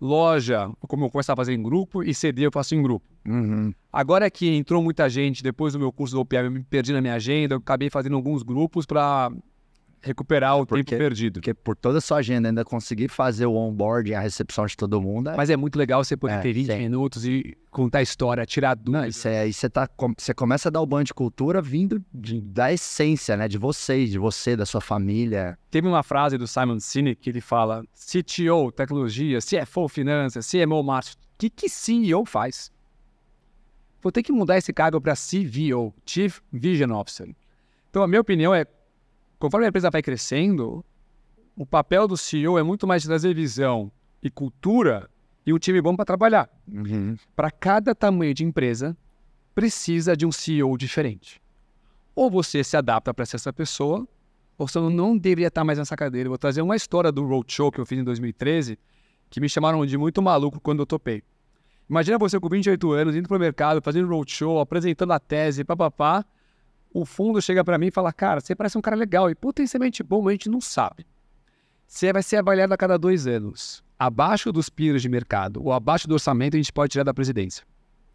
Loja, como eu começava a fazer em grupo, e CD eu faço em grupo. Uhum. Agora que entrou muita gente, depois do meu curso do OPM, eu me perdi na minha agenda, eu acabei fazendo alguns grupos para recuperar o porque, tempo perdido. Porque por toda a sua agenda ainda conseguir fazer o onboarding, a recepção de todo mundo. É... Mas é muito legal você poder é, ter 20 sim. minutos e contar a história, tirar dúvidas. Não, isso é, aí você, tá, você começa a dar o banho de cultura vindo de, da essência, né? De vocês, de você, da sua família. Teve uma frase do Simon Sinek que ele fala, CTO, tecnologia, CFO, é finanças, CMO, é marketing. O que, que CEO faz? Vou ter que mudar esse cargo para CVO, Chief Vision Officer. Então, a minha opinião é Conforme a empresa vai crescendo, o papel do CEO é muito mais trazer visão e cultura e um time bom para trabalhar. Uhum. Para cada tamanho de empresa, precisa de um CEO diferente. Ou você se adapta para ser essa pessoa, ou você não deveria estar mais nessa cadeira. Eu vou trazer uma história do roadshow que eu fiz em 2013, que me chamaram de muito maluco quando eu topei. Imagina você com 28 anos, indo para o mercado, fazendo roadshow, apresentando a tese, papapá. pá, pá o fundo chega para mim e fala: Cara, você parece um cara legal e potencialmente bom, mas a gente não sabe. Você vai ser avaliado a cada dois anos. Abaixo dos piros de mercado ou abaixo do orçamento, a gente pode tirar da presidência.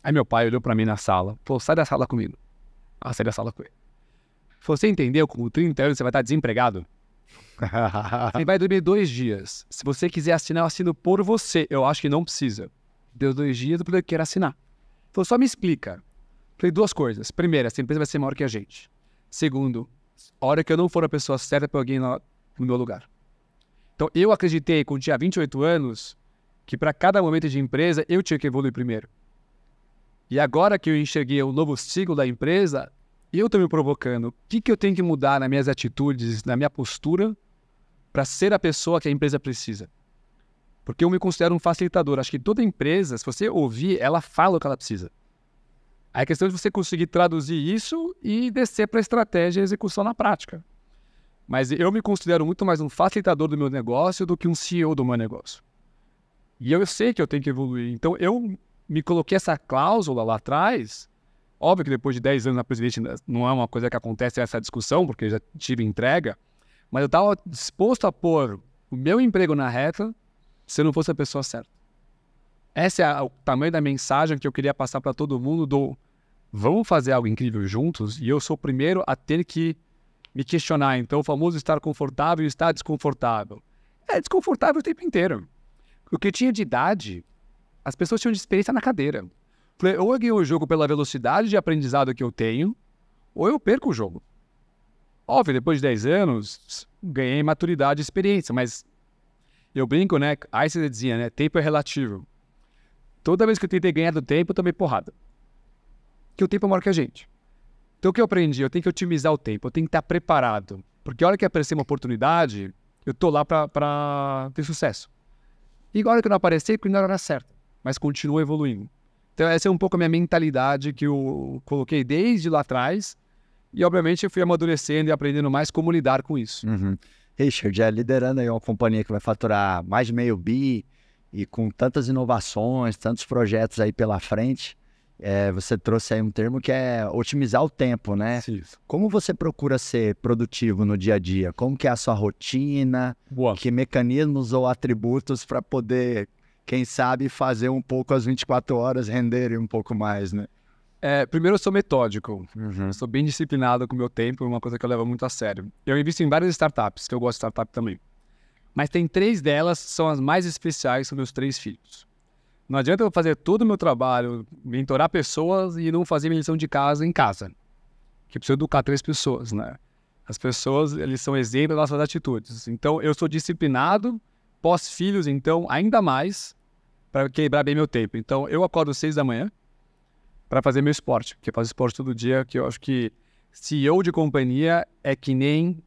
Aí meu pai olhou para mim na sala, falou: Sai da sala comigo. Ah, sai da sala com ele. Você entendeu? Com 30 anos você vai estar desempregado? você vai dormir dois dias. Se você quiser assinar, eu assino por você. Eu acho que não precisa. Deu dois dias, eu quero assinar. Falou: Só me explica Falei duas coisas. Primeira, essa empresa vai ser maior que a gente. Segundo, a hora que eu não for a pessoa certa para alguém no meu lugar. Então, eu acreditei, com dia 28 anos, que para cada momento de empresa eu tinha que evoluir primeiro. E agora que eu enxerguei o novo ciclo da empresa, eu estou me provocando. O que, que eu tenho que mudar nas minhas atitudes, na minha postura, para ser a pessoa que a empresa precisa? Porque eu me considero um facilitador. Acho que toda empresa, se você ouvir, ela fala o que ela precisa. A questão de é você conseguir traduzir isso e descer para a estratégia e execução na prática. Mas eu me considero muito mais um facilitador do meu negócio do que um CEO do meu negócio. E eu sei que eu tenho que evoluir. Então eu me coloquei essa cláusula lá atrás. Óbvio que depois de 10 anos na presidente não é uma coisa que acontece essa discussão, porque eu já tive entrega. Mas eu estava disposto a pôr o meu emprego na reta se eu não fosse a pessoa certa. Esse é o tamanho da mensagem que eu queria passar para todo mundo do vamos fazer algo incrível juntos e eu sou o primeiro a ter que me questionar. Então, o famoso estar confortável e estar desconfortável. É desconfortável o tempo inteiro. O que eu tinha de idade, as pessoas tinham de experiência na cadeira. Falei, ou eu ganho o jogo pela velocidade de aprendizado que eu tenho, ou eu perco o jogo. Óbvio, depois de 10 anos, ganhei maturidade e experiência, mas eu brinco, né? Aí você dizia, né? Tempo é relativo. Toda vez que eu tentei ganhar do tempo, eu tomei porrada. Porque o tempo é maior que a gente. Então o que eu aprendi? Eu tenho que otimizar o tempo, eu tenho que estar preparado. Porque a hora que aparecer uma oportunidade, eu tô lá para ter sucesso. E agora hora que não aparecer, é porque não era certa. Mas continuo evoluindo. Então essa é um pouco a minha mentalidade que eu coloquei desde lá atrás. E obviamente eu fui amadurecendo e aprendendo mais como lidar com isso. Uhum. Richard, é liderando aí uma companhia que vai faturar mais de meio bi, e com tantas inovações, tantos projetos aí pela frente, é, você trouxe aí um termo que é otimizar o tempo, né? Sim. Como você procura ser produtivo no dia a dia? Como que é a sua rotina? Boa. Que mecanismos ou atributos para poder, quem sabe, fazer um pouco as 24 horas renderem um pouco mais, né? É, primeiro, eu sou metódico. Uhum. Sou bem disciplinado com o meu tempo, é uma coisa que eu levo muito a sério. Eu invisto em várias startups, que eu gosto de startup também. Mas tem três delas são as mais especiais, são meus três filhos. Não adianta eu fazer todo o meu trabalho, mentorar pessoas e não fazer minha lição de casa em casa. Que eu preciso educar três pessoas, né? As pessoas, eles são exemplo das nossas atitudes. Então, eu sou disciplinado, pós-filhos, então, ainda mais, para quebrar bem meu tempo. Então, eu acordo às seis da manhã para fazer meu esporte, porque eu faço esporte todo dia, que eu acho que CEO de companhia é que nem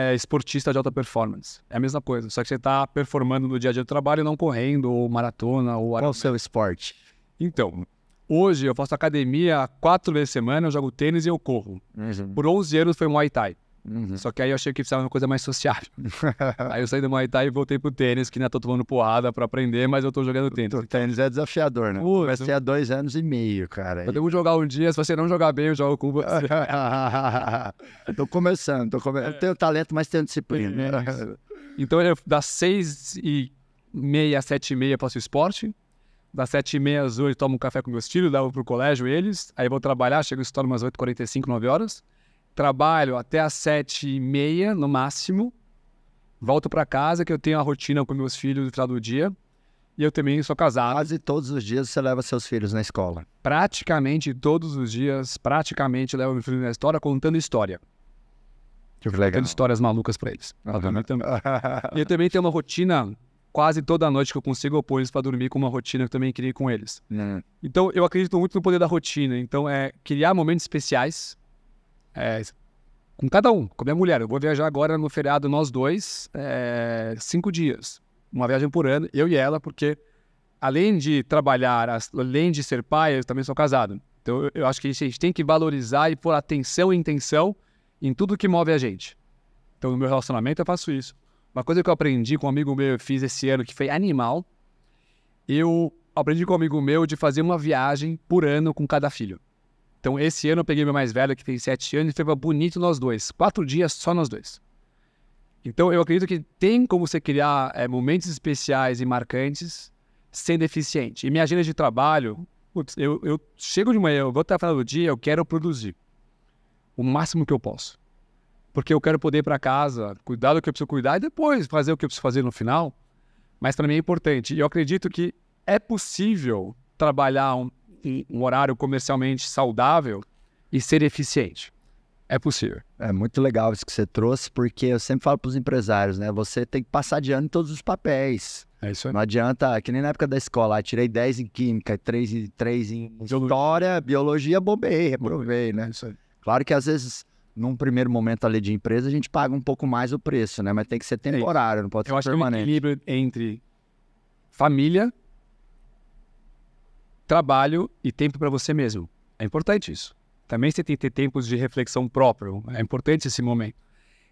é, esportista de alta performance. É a mesma coisa, só que você está performando no dia a dia do trabalho, e não correndo, ou maratona, ou... Qual o seu esporte? Então, hoje eu faço academia quatro vezes por semana, eu jogo tênis e eu corro. Uhum. Por 11 anos foi Muay Thai. Uhum. Só que aí eu achei que precisava de uma coisa mais sociável. *laughs* aí eu saí do Muay Thai e voltei pro tênis, que ainda tô é tomando porrada pra aprender, mas eu tô jogando tênis. O tênis é desafiador, né? mas Comecei há dois anos e meio, cara. eu que jogar um dia, se você não jogar bem, eu jogo com você. *laughs* tô começando, tô começando eu tenho talento, mas tenho disciplina. É então eu das seis e meia sete e meia faço esporte. Das sete e meia às oito tomo um café com meus filhos, levo pro colégio eles. Aí vou trabalhar, chego no escola umas oito, quarenta e cinco, nove horas trabalho até às sete e meia, no máximo. Volto para casa, que eu tenho a rotina com meus filhos no final do dia. E eu também sou casado. Quase todos os dias você leva seus filhos na escola. Praticamente todos os dias, praticamente levo meus filhos na escola contando história. Que legal. Contando histórias malucas para eles. *laughs* e eu também tenho uma rotina quase toda noite que eu consigo opor eles para dormir com uma rotina que eu também criei com eles. Hum. Então eu acredito muito no poder da rotina. Então é criar momentos especiais é, com cada um, com a minha mulher. Eu vou viajar agora no feriado, nós dois, é, cinco dias. Uma viagem por ano, eu e ela, porque além de trabalhar, além de ser pai, eu também sou casado. Então eu, eu acho que a gente tem que valorizar e pôr atenção e intenção em tudo que move a gente. Então no meu relacionamento eu faço isso. Uma coisa que eu aprendi com um amigo meu, eu fiz esse ano, que foi animal. Eu aprendi com um amigo meu de fazer uma viagem por ano com cada filho. Então, esse ano eu peguei meu mais velho, que tem sete anos, e foi bonito nós dois. Quatro dias só nós dois. Então, eu acredito que tem como você criar é, momentos especiais e marcantes sem deficiente. E minha agenda de trabalho, putz, eu, eu, chego de manhã, eu vou até o final do dia, eu quero produzir o máximo que eu posso. Porque eu quero poder ir para casa, cuidar do que eu preciso cuidar e depois fazer o que eu preciso fazer no final. Mas para mim é importante. E eu acredito que é possível trabalhar um, um horário comercialmente saudável e ser eficiente. É possível. É muito legal isso que você trouxe, porque eu sempre falo para os empresários, né? Você tem que passar de ano em todos os papéis. É isso aí. Não adianta, que nem na época da escola, ah, tirei 10 em química, 3 em, 3 em biologia. história, biologia, bobei, reprovei, né? É isso aí. Claro que às vezes, num primeiro momento ali de empresa, a gente paga um pouco mais o preço, né? Mas tem que ser é temporário, não pode eu ser permanente. Eu acho que é um equilíbrio entre família trabalho e tempo para você mesmo. É importante isso. Também você tem que ter tempos de reflexão próprio. É importante esse momento.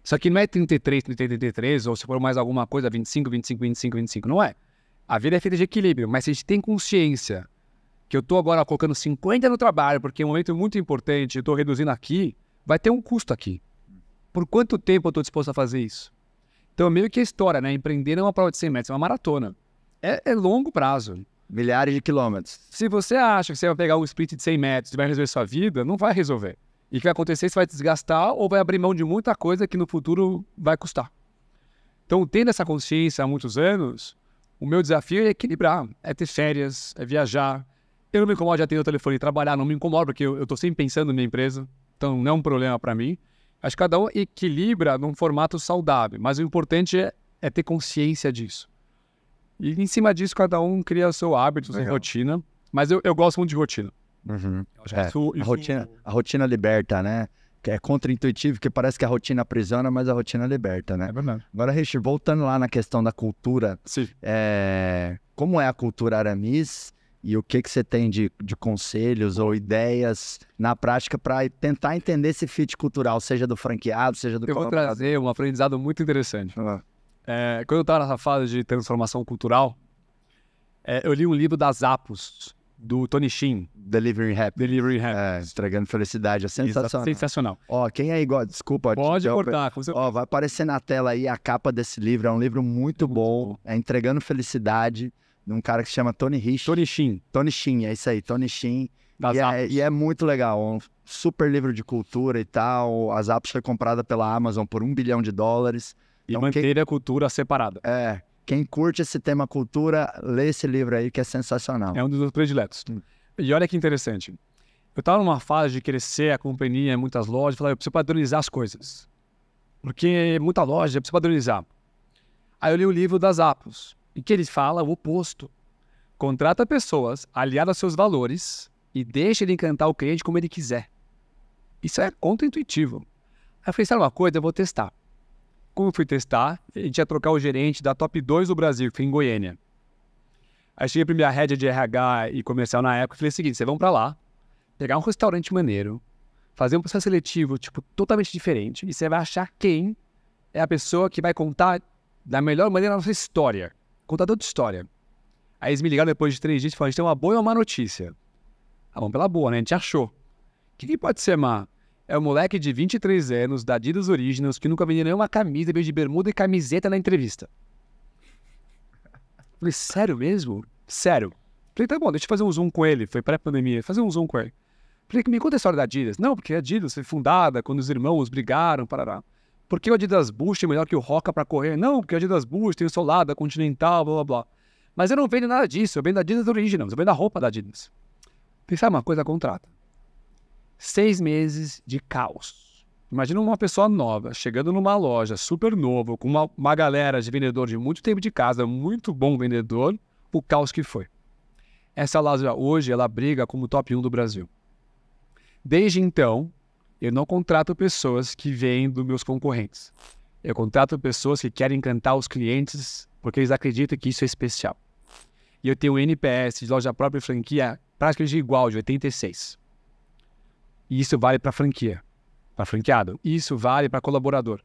Só que não é 33, 33, 33, ou se for mais alguma coisa, 25, 25, 25, 25. Não é. A vida é feita de equilíbrio, mas se a gente tem consciência que eu estou agora colocando 50 no trabalho, porque é um momento muito importante, eu estou reduzindo aqui, vai ter um custo aqui. Por quanto tempo eu estou disposto a fazer isso? Então, meio que a história, né? Empreender não é uma prova de 100 metros, é uma maratona. É, é longo prazo milhares de quilômetros. Se você acha que você vai pegar um sprint de 100 metros e vai resolver sua vida, não vai resolver. E o que vai acontecer? É você vai desgastar ou vai abrir mão de muita coisa que no futuro vai custar. Então, tendo essa consciência há muitos anos, o meu desafio é equilibrar, é ter férias, é viajar. Eu não me incomodo de atender o telefone e trabalhar, não me incomodo, porque eu estou sempre pensando na minha empresa, então não é um problema para mim. Acho que cada um equilibra num formato saudável, mas o importante é, é ter consciência disso. E em cima disso, cada um cria seu hábito, sua rotina. Mas eu, eu gosto muito de rotina. Uhum. É, isso, isso... A, rotina, a rotina liberta, né? Que É contra-intuitivo, porque parece que a rotina aprisiona, mas a rotina liberta, né? É verdade. Agora, Rich, voltando lá na questão da cultura, Sim. É... como é a cultura aramis e o que, que você tem de, de conselhos ou ideias na prática para tentar entender esse fit cultural, seja do franqueado, seja do... Eu vou trazer um aprendizado muito interessante. Ah. É, quando eu estava nessa fase de transformação cultural, é, eu li um livro da Zappos, do Tony Shin. Delivering Happy. Delivering É, entregando felicidade. É sensacional. Sensacional. Ó, quem é igual, desculpa. Pode cortar. Você... Ó, vai aparecer na tela aí a capa desse livro. É um livro muito, muito bom. bom. É Entregando Felicidade, de um cara que se chama Tony Rich. Tony Shin. Tony Shin, é isso aí. Tony Shin. Das e, é, e é muito legal. Um super livro de cultura e tal. As apps foi comprada pela Amazon por um bilhão de dólares. Então, e manter quem... a cultura separada. É. Quem curte esse tema cultura, lê esse livro aí que é sensacional. É um dos meus prediletos. Hum. E olha que interessante. Eu estava numa fase de crescer a companhia, muitas lojas, falava, eu preciso padronizar as coisas. Porque muita loja, eu preciso padronizar. Aí eu li o livro das Apos, em que ele fala o oposto. Contrata pessoas aliadas aos seus valores e deixa ele encantar o cliente como ele quiser. Isso é contra-intuitivo. Aí eu falei, sabe uma coisa? Eu vou testar. Como eu fui testar, a gente ia trocar o gerente da top 2 do Brasil, que foi em Goiânia. Aí cheguei pra minha head de RH e comercial na época e falei o seguinte: vocês vão para lá, pegar um restaurante maneiro, fazer um processo seletivo, tipo, totalmente diferente, e você vai achar quem é a pessoa que vai contar da melhor maneira a nossa história. Contador de história. Aí eles me ligaram depois de três dias e falaram: a gente tem uma boa e uma má notícia. Ah, vamos pela boa, né? A gente achou. O que, que pode ser má? É o um moleque de 23 anos, da Adidas Originals, que nunca vendeu nenhuma camisa, veio de bermuda e camiseta na entrevista. Falei, sério mesmo? Sério. Falei, tá bom, deixa eu fazer um zoom com ele. Foi pré-pandemia, fazer um zoom com ele. Falei, me conta a história da Adidas. Não, porque a Adidas foi fundada quando os irmãos brigaram, parará. Por que o Adidas Boost é melhor que o Roca para correr? Não, porque o Adidas Boost tem o solado a Continental, blá blá blá. Mas eu não vendo nada disso, eu vendo a Adidas Originals, eu vendo a roupa da Adidas. Pensar uma coisa, contrata. Seis meses de caos. Imagina uma pessoa nova chegando numa loja super nova, com uma, uma galera de vendedor de muito tempo de casa, muito bom vendedor, o caos que foi. Essa loja hoje ela briga como top 1 do Brasil. Desde então, eu não contrato pessoas que vêm dos meus concorrentes. Eu contrato pessoas que querem encantar os clientes porque eles acreditam que isso é especial. E eu tenho um NPS de loja própria e franquia praticamente igual, de 86. E isso vale para franquia, para franqueado. Isso vale para colaborador.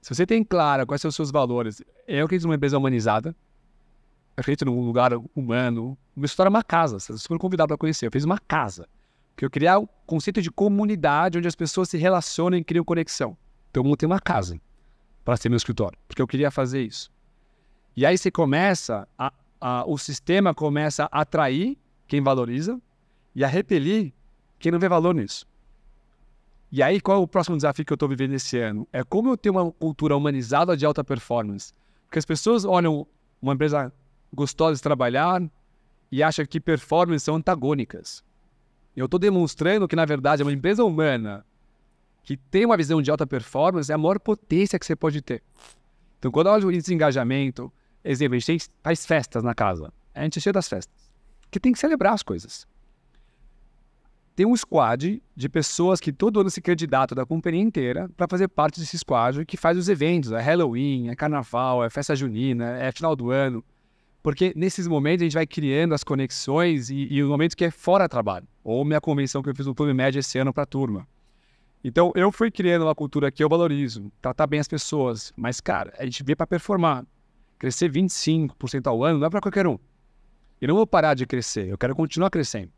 Se você tem claro quais são os seus valores, eu acredito uma empresa humanizada, acredito num lugar humano. Meu história é uma casa, vocês foram convidados para conhecer. Eu fiz uma casa, que eu criar o conceito de comunidade onde as pessoas se relacionam e criam conexão. Então eu montei uma casa para ser meu escritório, porque eu queria fazer isso. E aí você começa, a, a, o sistema começa a atrair quem valoriza e a repelir quem não vê valor nisso. E aí, qual é o próximo desafio que eu estou vivendo esse ano? É como eu ter uma cultura humanizada de alta performance. Porque as pessoas olham uma empresa gostosa de trabalhar e acham que performance são antagônicas. Eu estou demonstrando que, na verdade, é uma empresa humana que tem uma visão de alta performance é a maior potência que você pode ter. Então, quando eu olho esse engajamento, exemplo, a gente tem faz festas na casa. A gente é cheio das festas. Que tem que celebrar as coisas tem um squad de pessoas que todo ano se candidatam da companhia inteira para fazer parte desse squad que faz os eventos, é Halloween, é Carnaval, é festa junina, é final do ano. Porque nesses momentos a gente vai criando as conexões e, e o momento que é fora trabalho. Ou minha convenção que eu fiz no Clube Médio esse ano para a turma. Então eu fui criando uma cultura que eu valorizo, tratar bem as pessoas. Mas, cara, a gente vê para performar. Crescer 25% ao ano não é para qualquer um. E não vou parar de crescer, eu quero continuar crescendo.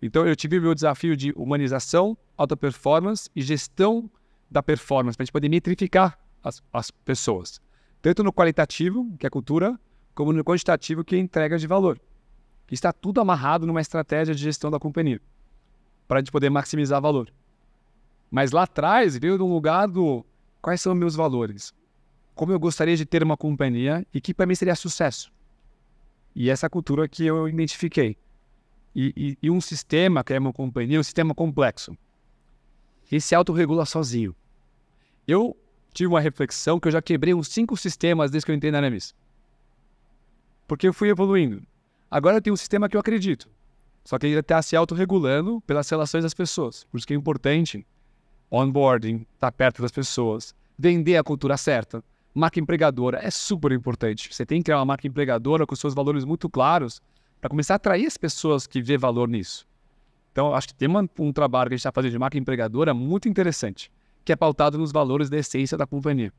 Então, eu tive o meu desafio de humanização, alta performance e gestão da performance, para a gente poder metrificar as, as pessoas. Tanto no qualitativo, que é a cultura, como no quantitativo, que é entrega de valor. Está tudo amarrado numa estratégia de gestão da companhia, para a gente poder maximizar valor. Mas lá atrás veio de um lugar do quais são meus valores? Como eu gostaria de ter uma companhia e que para mim seria sucesso? E essa cultura que eu identifiquei. E, e, e um sistema, que é uma companhia, um sistema complexo. Ele se autorregula sozinho. Eu tive uma reflexão que eu já quebrei uns cinco sistemas desde que eu entrei na Aramis. Porque eu fui evoluindo. Agora eu tenho um sistema que eu acredito. Só que ele está se autorregulando pelas relações das pessoas. Por isso que é importante onboarding, estar tá perto das pessoas, vender a cultura certa. Marca empregadora é super importante. Você tem que criar uma marca empregadora com seus valores muito claros para começar a atrair as pessoas que vê valor nisso. Então, acho que tem um, um trabalho que a gente está fazendo de marca empregadora muito interessante, que é pautado nos valores da essência da companhia.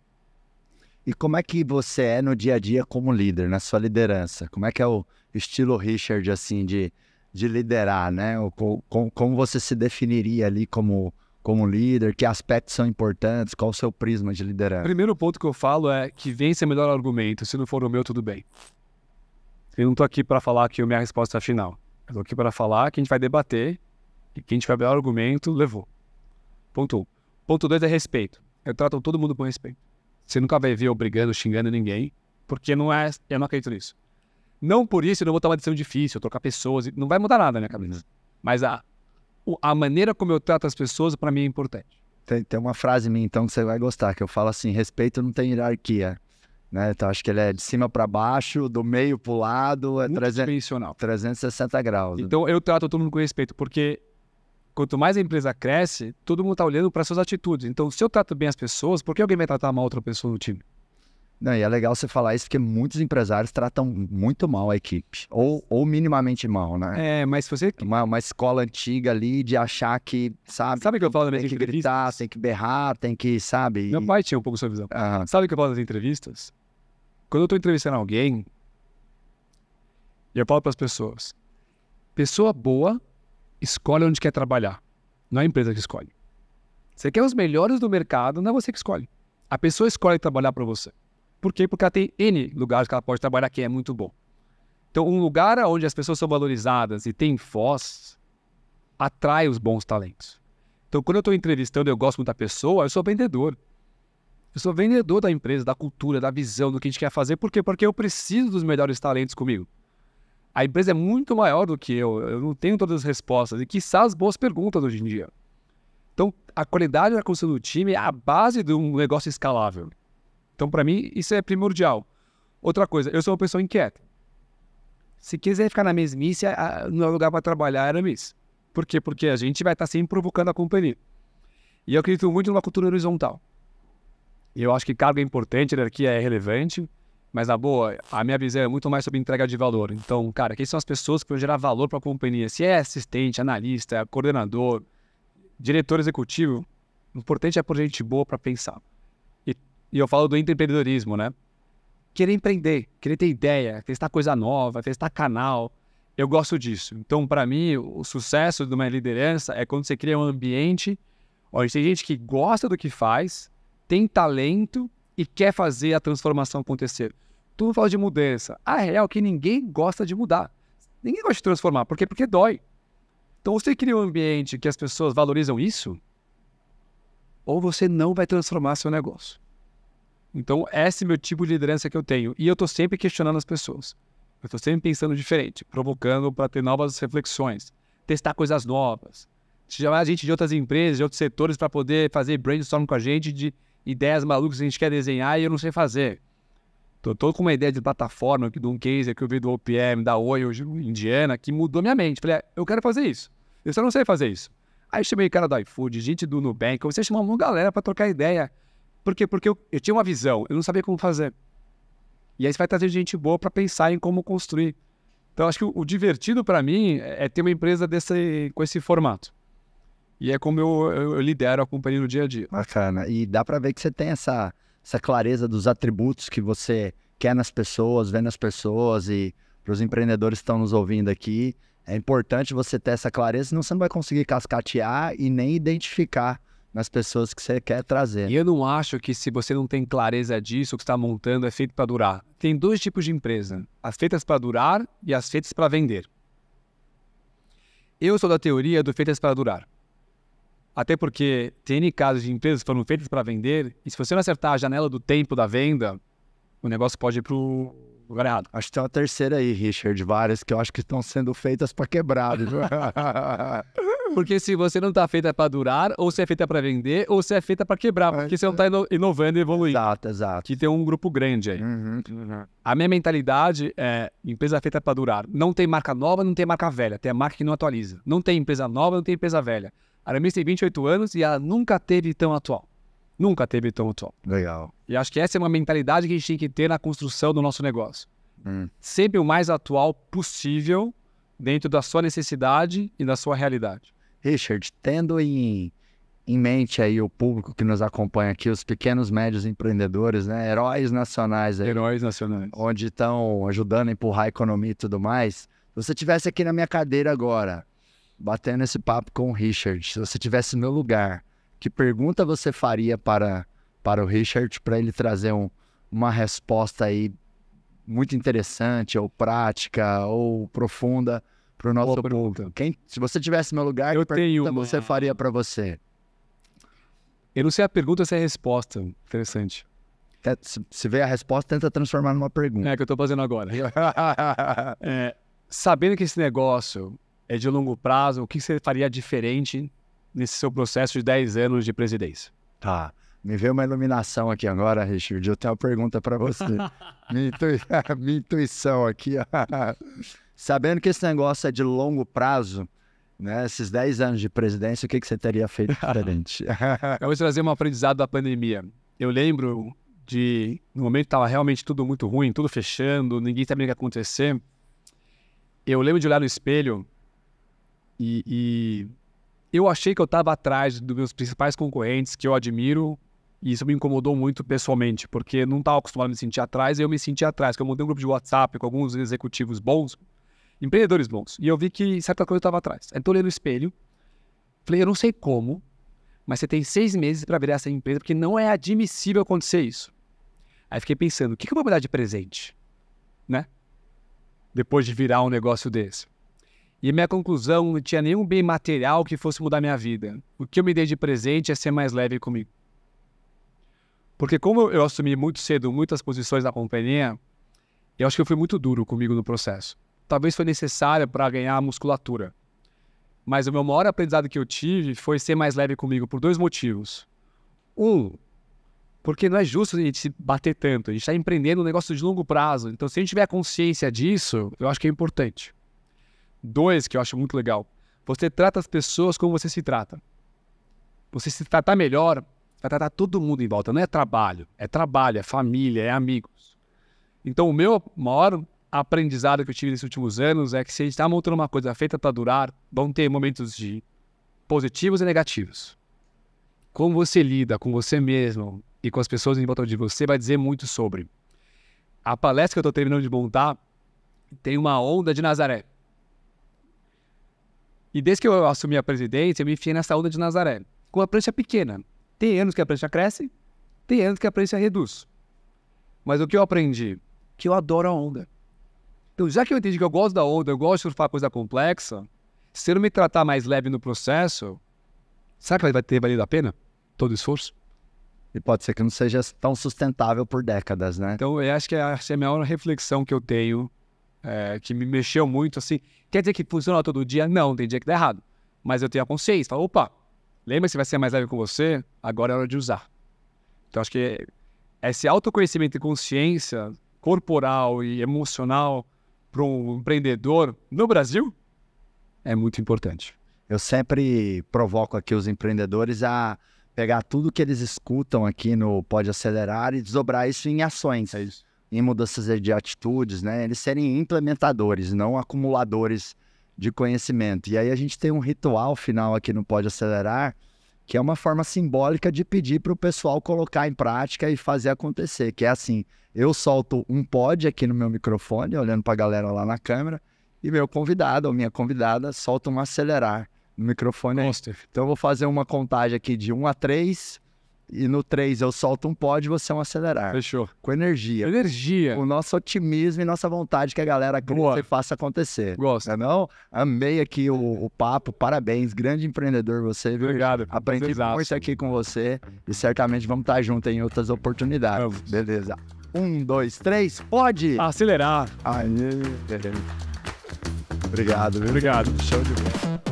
E como é que você é no dia a dia como líder, na sua liderança? Como é que é o estilo Richard, assim, de, de liderar, né? com, como você se definiria ali como, como líder? Que aspectos são importantes? Qual o seu prisma de liderança? O primeiro ponto que eu falo é que vença é melhor argumento. Se não for o meu, tudo bem. Eu não estou aqui para falar que a minha resposta é final. Eu estou aqui para falar que a gente vai debater e quem tiver melhor argumento levou. Ponto 1. Um. Ponto 2 é respeito. Eu trato todo mundo com respeito. Você nunca vai ver eu brigando, xingando ninguém, porque não é, eu não acredito nisso. Não por isso eu não vou tomar decisão difícil, trocar pessoas, não vai mudar nada na minha cabeça. Uhum. Mas a, a maneira como eu trato as pessoas, para mim, é importante. Tem, tem uma frase minha, então, que você vai gostar, que eu falo assim: respeito não tem hierarquia. Né? Então acho que ele é de cima para baixo, do meio para o lado, é 300, 360 graus. Então eu trato todo mundo com respeito, porque quanto mais a empresa cresce, todo mundo está olhando para suas atitudes. Então se eu trato bem as pessoas, por que alguém vai tratar mal outra pessoa no time? Não, e é legal você falar isso porque muitos empresários tratam muito mal a equipe, ou, ou minimamente mal, né? É, mas se você. Uma, uma escola antiga ali de achar que, sabe. Sabe o que eu falo nas entrevistas? Tem que gritar, tem que berrar, tem que, sabe. Meu pai tinha um pouco sua visão. Uhum. Sabe o que eu falo nas entrevistas? Quando eu tô entrevistando alguém, eu falo para as pessoas: pessoa boa escolhe onde quer trabalhar, não é a empresa que escolhe. Você quer os melhores do mercado, não é você que escolhe. A pessoa escolhe trabalhar para você. Por quê? Porque ela tem N lugares que ela pode trabalhar que é muito bom. Então, um lugar onde as pessoas são valorizadas e tem voz atrai os bons talentos. Então, quando eu estou entrevistando, eu gosto muito da pessoa, eu sou vendedor. Eu sou vendedor da empresa, da cultura, da visão, do que a gente quer fazer. Por quê? Porque eu preciso dos melhores talentos comigo. A empresa é muito maior do que eu, eu não tenho todas as respostas e, quiçá, as boas perguntas hoje em dia. Então, a qualidade da construção do time é a base de um negócio escalável. Então, para mim, isso é primordial. Outra coisa, eu sou uma pessoa inquieta. Se quiser ficar na mesmice, no meu é lugar para trabalhar, era é miss. Por quê? Porque a gente vai estar tá sempre provocando a companhia. E eu acredito muito numa cultura horizontal. E eu acho que carga é importante, hierarquia é relevante, mas na boa, a minha visão é muito mais sobre entrega de valor. Então, cara, quem são as pessoas que vão gerar valor para a companhia? Se é assistente, analista, coordenador, diretor executivo, o importante é por gente boa para pensar e eu falo do empreendedorismo, né? Querer empreender, querer ter ideia, testar coisa nova, testar canal. Eu gosto disso. Então, para mim, o sucesso de uma liderança é quando você cria um ambiente onde tem gente que gosta do que faz, tem talento e quer fazer a transformação acontecer. Tudo fala de mudança. A real é que ninguém gosta de mudar. Ninguém gosta de transformar. Por quê? Porque dói. Então, você cria um ambiente que as pessoas valorizam isso, ou você não vai transformar seu negócio. Então, esse é o meu tipo de liderança que eu tenho. E eu estou sempre questionando as pessoas. Eu estou sempre pensando diferente, provocando para ter novas reflexões, testar coisas novas, chamar a gente de outras empresas, de outros setores para poder fazer brainstorm com a gente de ideias malucas que a gente quer desenhar e eu não sei fazer. Estou todo com uma ideia de plataforma de um case que eu vi do OPM, da Oi, hoje, Indiana, que mudou minha mente. Falei, ah, eu quero fazer isso. Eu só não sei fazer isso. Aí chamei o cara do iFood, gente do Nubank, comecei a chamar uma galera para trocar ideia. Por quê? Porque eu, eu tinha uma visão, eu não sabia como fazer. E aí você vai trazer gente boa para pensar em como construir. Então, acho que o, o divertido para mim é, é ter uma empresa desse, com esse formato. E é como eu, eu, eu lidero a companhia no dia a dia. Bacana. E dá para ver que você tem essa, essa clareza dos atributos que você quer nas pessoas, vê nas pessoas e para os empreendedores que estão nos ouvindo aqui. É importante você ter essa clareza, senão você não vai conseguir cascatear e nem identificar nas pessoas que você quer trazer. E eu não acho que se você não tem clareza disso, o que está montando é feito para durar. Tem dois tipos de empresa: as feitas para durar e as feitas para vender. Eu sou da teoria do feitas para durar. Até porque tem casos de empresas que foram feitas para vender, e se você não acertar a janela do tempo da venda, o negócio pode ir para o lugar errado. Acho que tem uma terceira aí, Richard, várias que eu acho que estão sendo feitas para quebrar. *laughs* Porque se você não tá feita para durar, ou se é feita para vender, ou se é feita para quebrar, porque é, você não tá é. inovando e evoluindo. Exato, exato. Que tem um grupo grande aí. Uhum, uhum. A minha mentalidade é empresa feita para durar. Não tem marca nova, não tem marca velha. Tem a marca que não atualiza. Não tem empresa nova, não tem empresa velha. A Aramis tem 28 anos e ela nunca teve tão atual. Nunca teve tão atual. Legal. E acho que essa é uma mentalidade que a gente tem que ter na construção do nosso negócio. Hum. Sempre o mais atual possível dentro da sua necessidade e da sua realidade. Richard, tendo em, em mente aí o público que nos acompanha aqui, os pequenos, médios empreendedores, né? Heróis nacionais aí. Heróis nacionais. Onde estão ajudando a empurrar a economia e tudo mais. Se você estivesse aqui na minha cadeira agora, batendo esse papo com o Richard, se você estivesse no meu lugar, que pergunta você faria para, para o Richard para ele trazer um, uma resposta aí muito interessante, ou prática, ou profunda para o nosso Boa Quem, se você tivesse meu lugar, eu que tenho uma... você faria para você? Eu não sei a pergunta, se é a resposta. Interessante. É, se, se vê a resposta, tenta transformar numa pergunta. É que eu estou fazendo agora. *laughs* é, sabendo que esse negócio é de longo prazo, o que você faria diferente nesse seu processo de 10 anos de presidência? Tá. Me veio uma iluminação aqui agora, Richard. Eu tenho uma pergunta para você. *laughs* minha, intui... *laughs* minha, intuição aqui. Sabendo que esse negócio é de longo prazo, né, esses 10 anos de presidência, o que, que você teria feito diferente? *laughs* Eu vou trazer um aprendizado da pandemia. Eu lembro de, no momento que estava realmente tudo muito ruim, tudo fechando, ninguém sabia o que ia acontecer. Eu lembro de olhar no espelho e, e eu achei que eu estava atrás dos meus principais concorrentes, que eu admiro, e isso me incomodou muito pessoalmente, porque não estava acostumado a me sentir atrás, e eu me senti atrás. Porque eu montei um grupo de WhatsApp com alguns executivos bons, empreendedores bons. E eu vi que certa coisa eu estava atrás. Então é, eu olhei no espelho, falei, eu não sei como, mas você tem seis meses para virar essa empresa, porque não é admissível acontecer isso. Aí fiquei pensando, o que, que eu vou me dar de presente? Né? Depois de virar um negócio desse. E minha conclusão não tinha nenhum bem material que fosse mudar minha vida. O que eu me dei de presente é ser mais leve comigo. Porque como eu assumi muito cedo muitas posições na companhia, eu acho que eu fui muito duro comigo no processo talvez foi necessária para ganhar musculatura. Mas o meu maior aprendizado que eu tive foi ser mais leve comigo por dois motivos. Um, porque não é justo a gente se bater tanto. A gente está empreendendo um negócio de longo prazo. Então, se a gente tiver consciência disso, eu acho que é importante. Dois, que eu acho muito legal. Você trata as pessoas como você se trata. Você se tratar melhor, vai tratar todo mundo em volta. Não é trabalho, é trabalho, é família, é amigos. Então, o meu maior aprendizado que eu tive nesses últimos anos é que se a gente está montando uma coisa feita para durar, vão ter momentos de positivos e negativos. Como você lida com você mesmo e com as pessoas em volta de você vai dizer muito sobre. A palestra que eu estou terminando de montar tem uma onda de Nazaré. E desde que eu assumi a presidência, eu me enfiei nessa onda de Nazaré, com a prancha pequena. Tem anos que a prancha cresce, tem anos que a prancha reduz. Mas o que eu aprendi? Que eu adoro a onda. Então, já que eu entendi que eu gosto da onda, eu gosto de surfar coisa complexa, se eu não me tratar mais leve no processo, será que vai ter valido a pena todo o esforço? E pode ser que não seja tão sustentável por décadas, né? Então, eu acho que é, essa é a maior reflexão que eu tenho, é, que me mexeu muito, assim. Quer dizer que funciona todo dia? Não, tem dia que dá errado. Mas eu tenho a consciência, falo, opa, lembra se vai ser mais leve com você? Agora é hora de usar. Então, acho que esse autoconhecimento e consciência corporal e emocional para um empreendedor no Brasil é muito importante. Eu sempre provoco aqui os empreendedores a pegar tudo que eles escutam aqui no Pode Acelerar e desdobrar isso em ações, é isso. em mudanças de atitudes, né? Eles serem implementadores, não acumuladores de conhecimento. E aí a gente tem um ritual final aqui no Pode Acelerar, que é uma forma simbólica de pedir para o pessoal colocar em prática e fazer acontecer, que é assim, eu solto um pod aqui no meu microfone, olhando para a galera lá na câmera, e meu convidado ou minha convidada solta um acelerar no microfone. Então eu vou fazer uma contagem aqui de 1 a 3, e no 3 eu solto um pod, você é um acelerar. Fechou. Com energia. Energia. O nosso otimismo e nossa vontade que a galera cresça e faça acontecer. Gosto. Não, é não? Amei aqui o, o, papo, parabéns. Grande empreendedor você, viu? Obrigado. Aprendi muito aqui com você e certamente vamos estar juntos em outras oportunidades. Vamos. Beleza. Um, dois, três, pode! Acelerar. Aê. Obrigado, viu? Obrigado. Show de bola.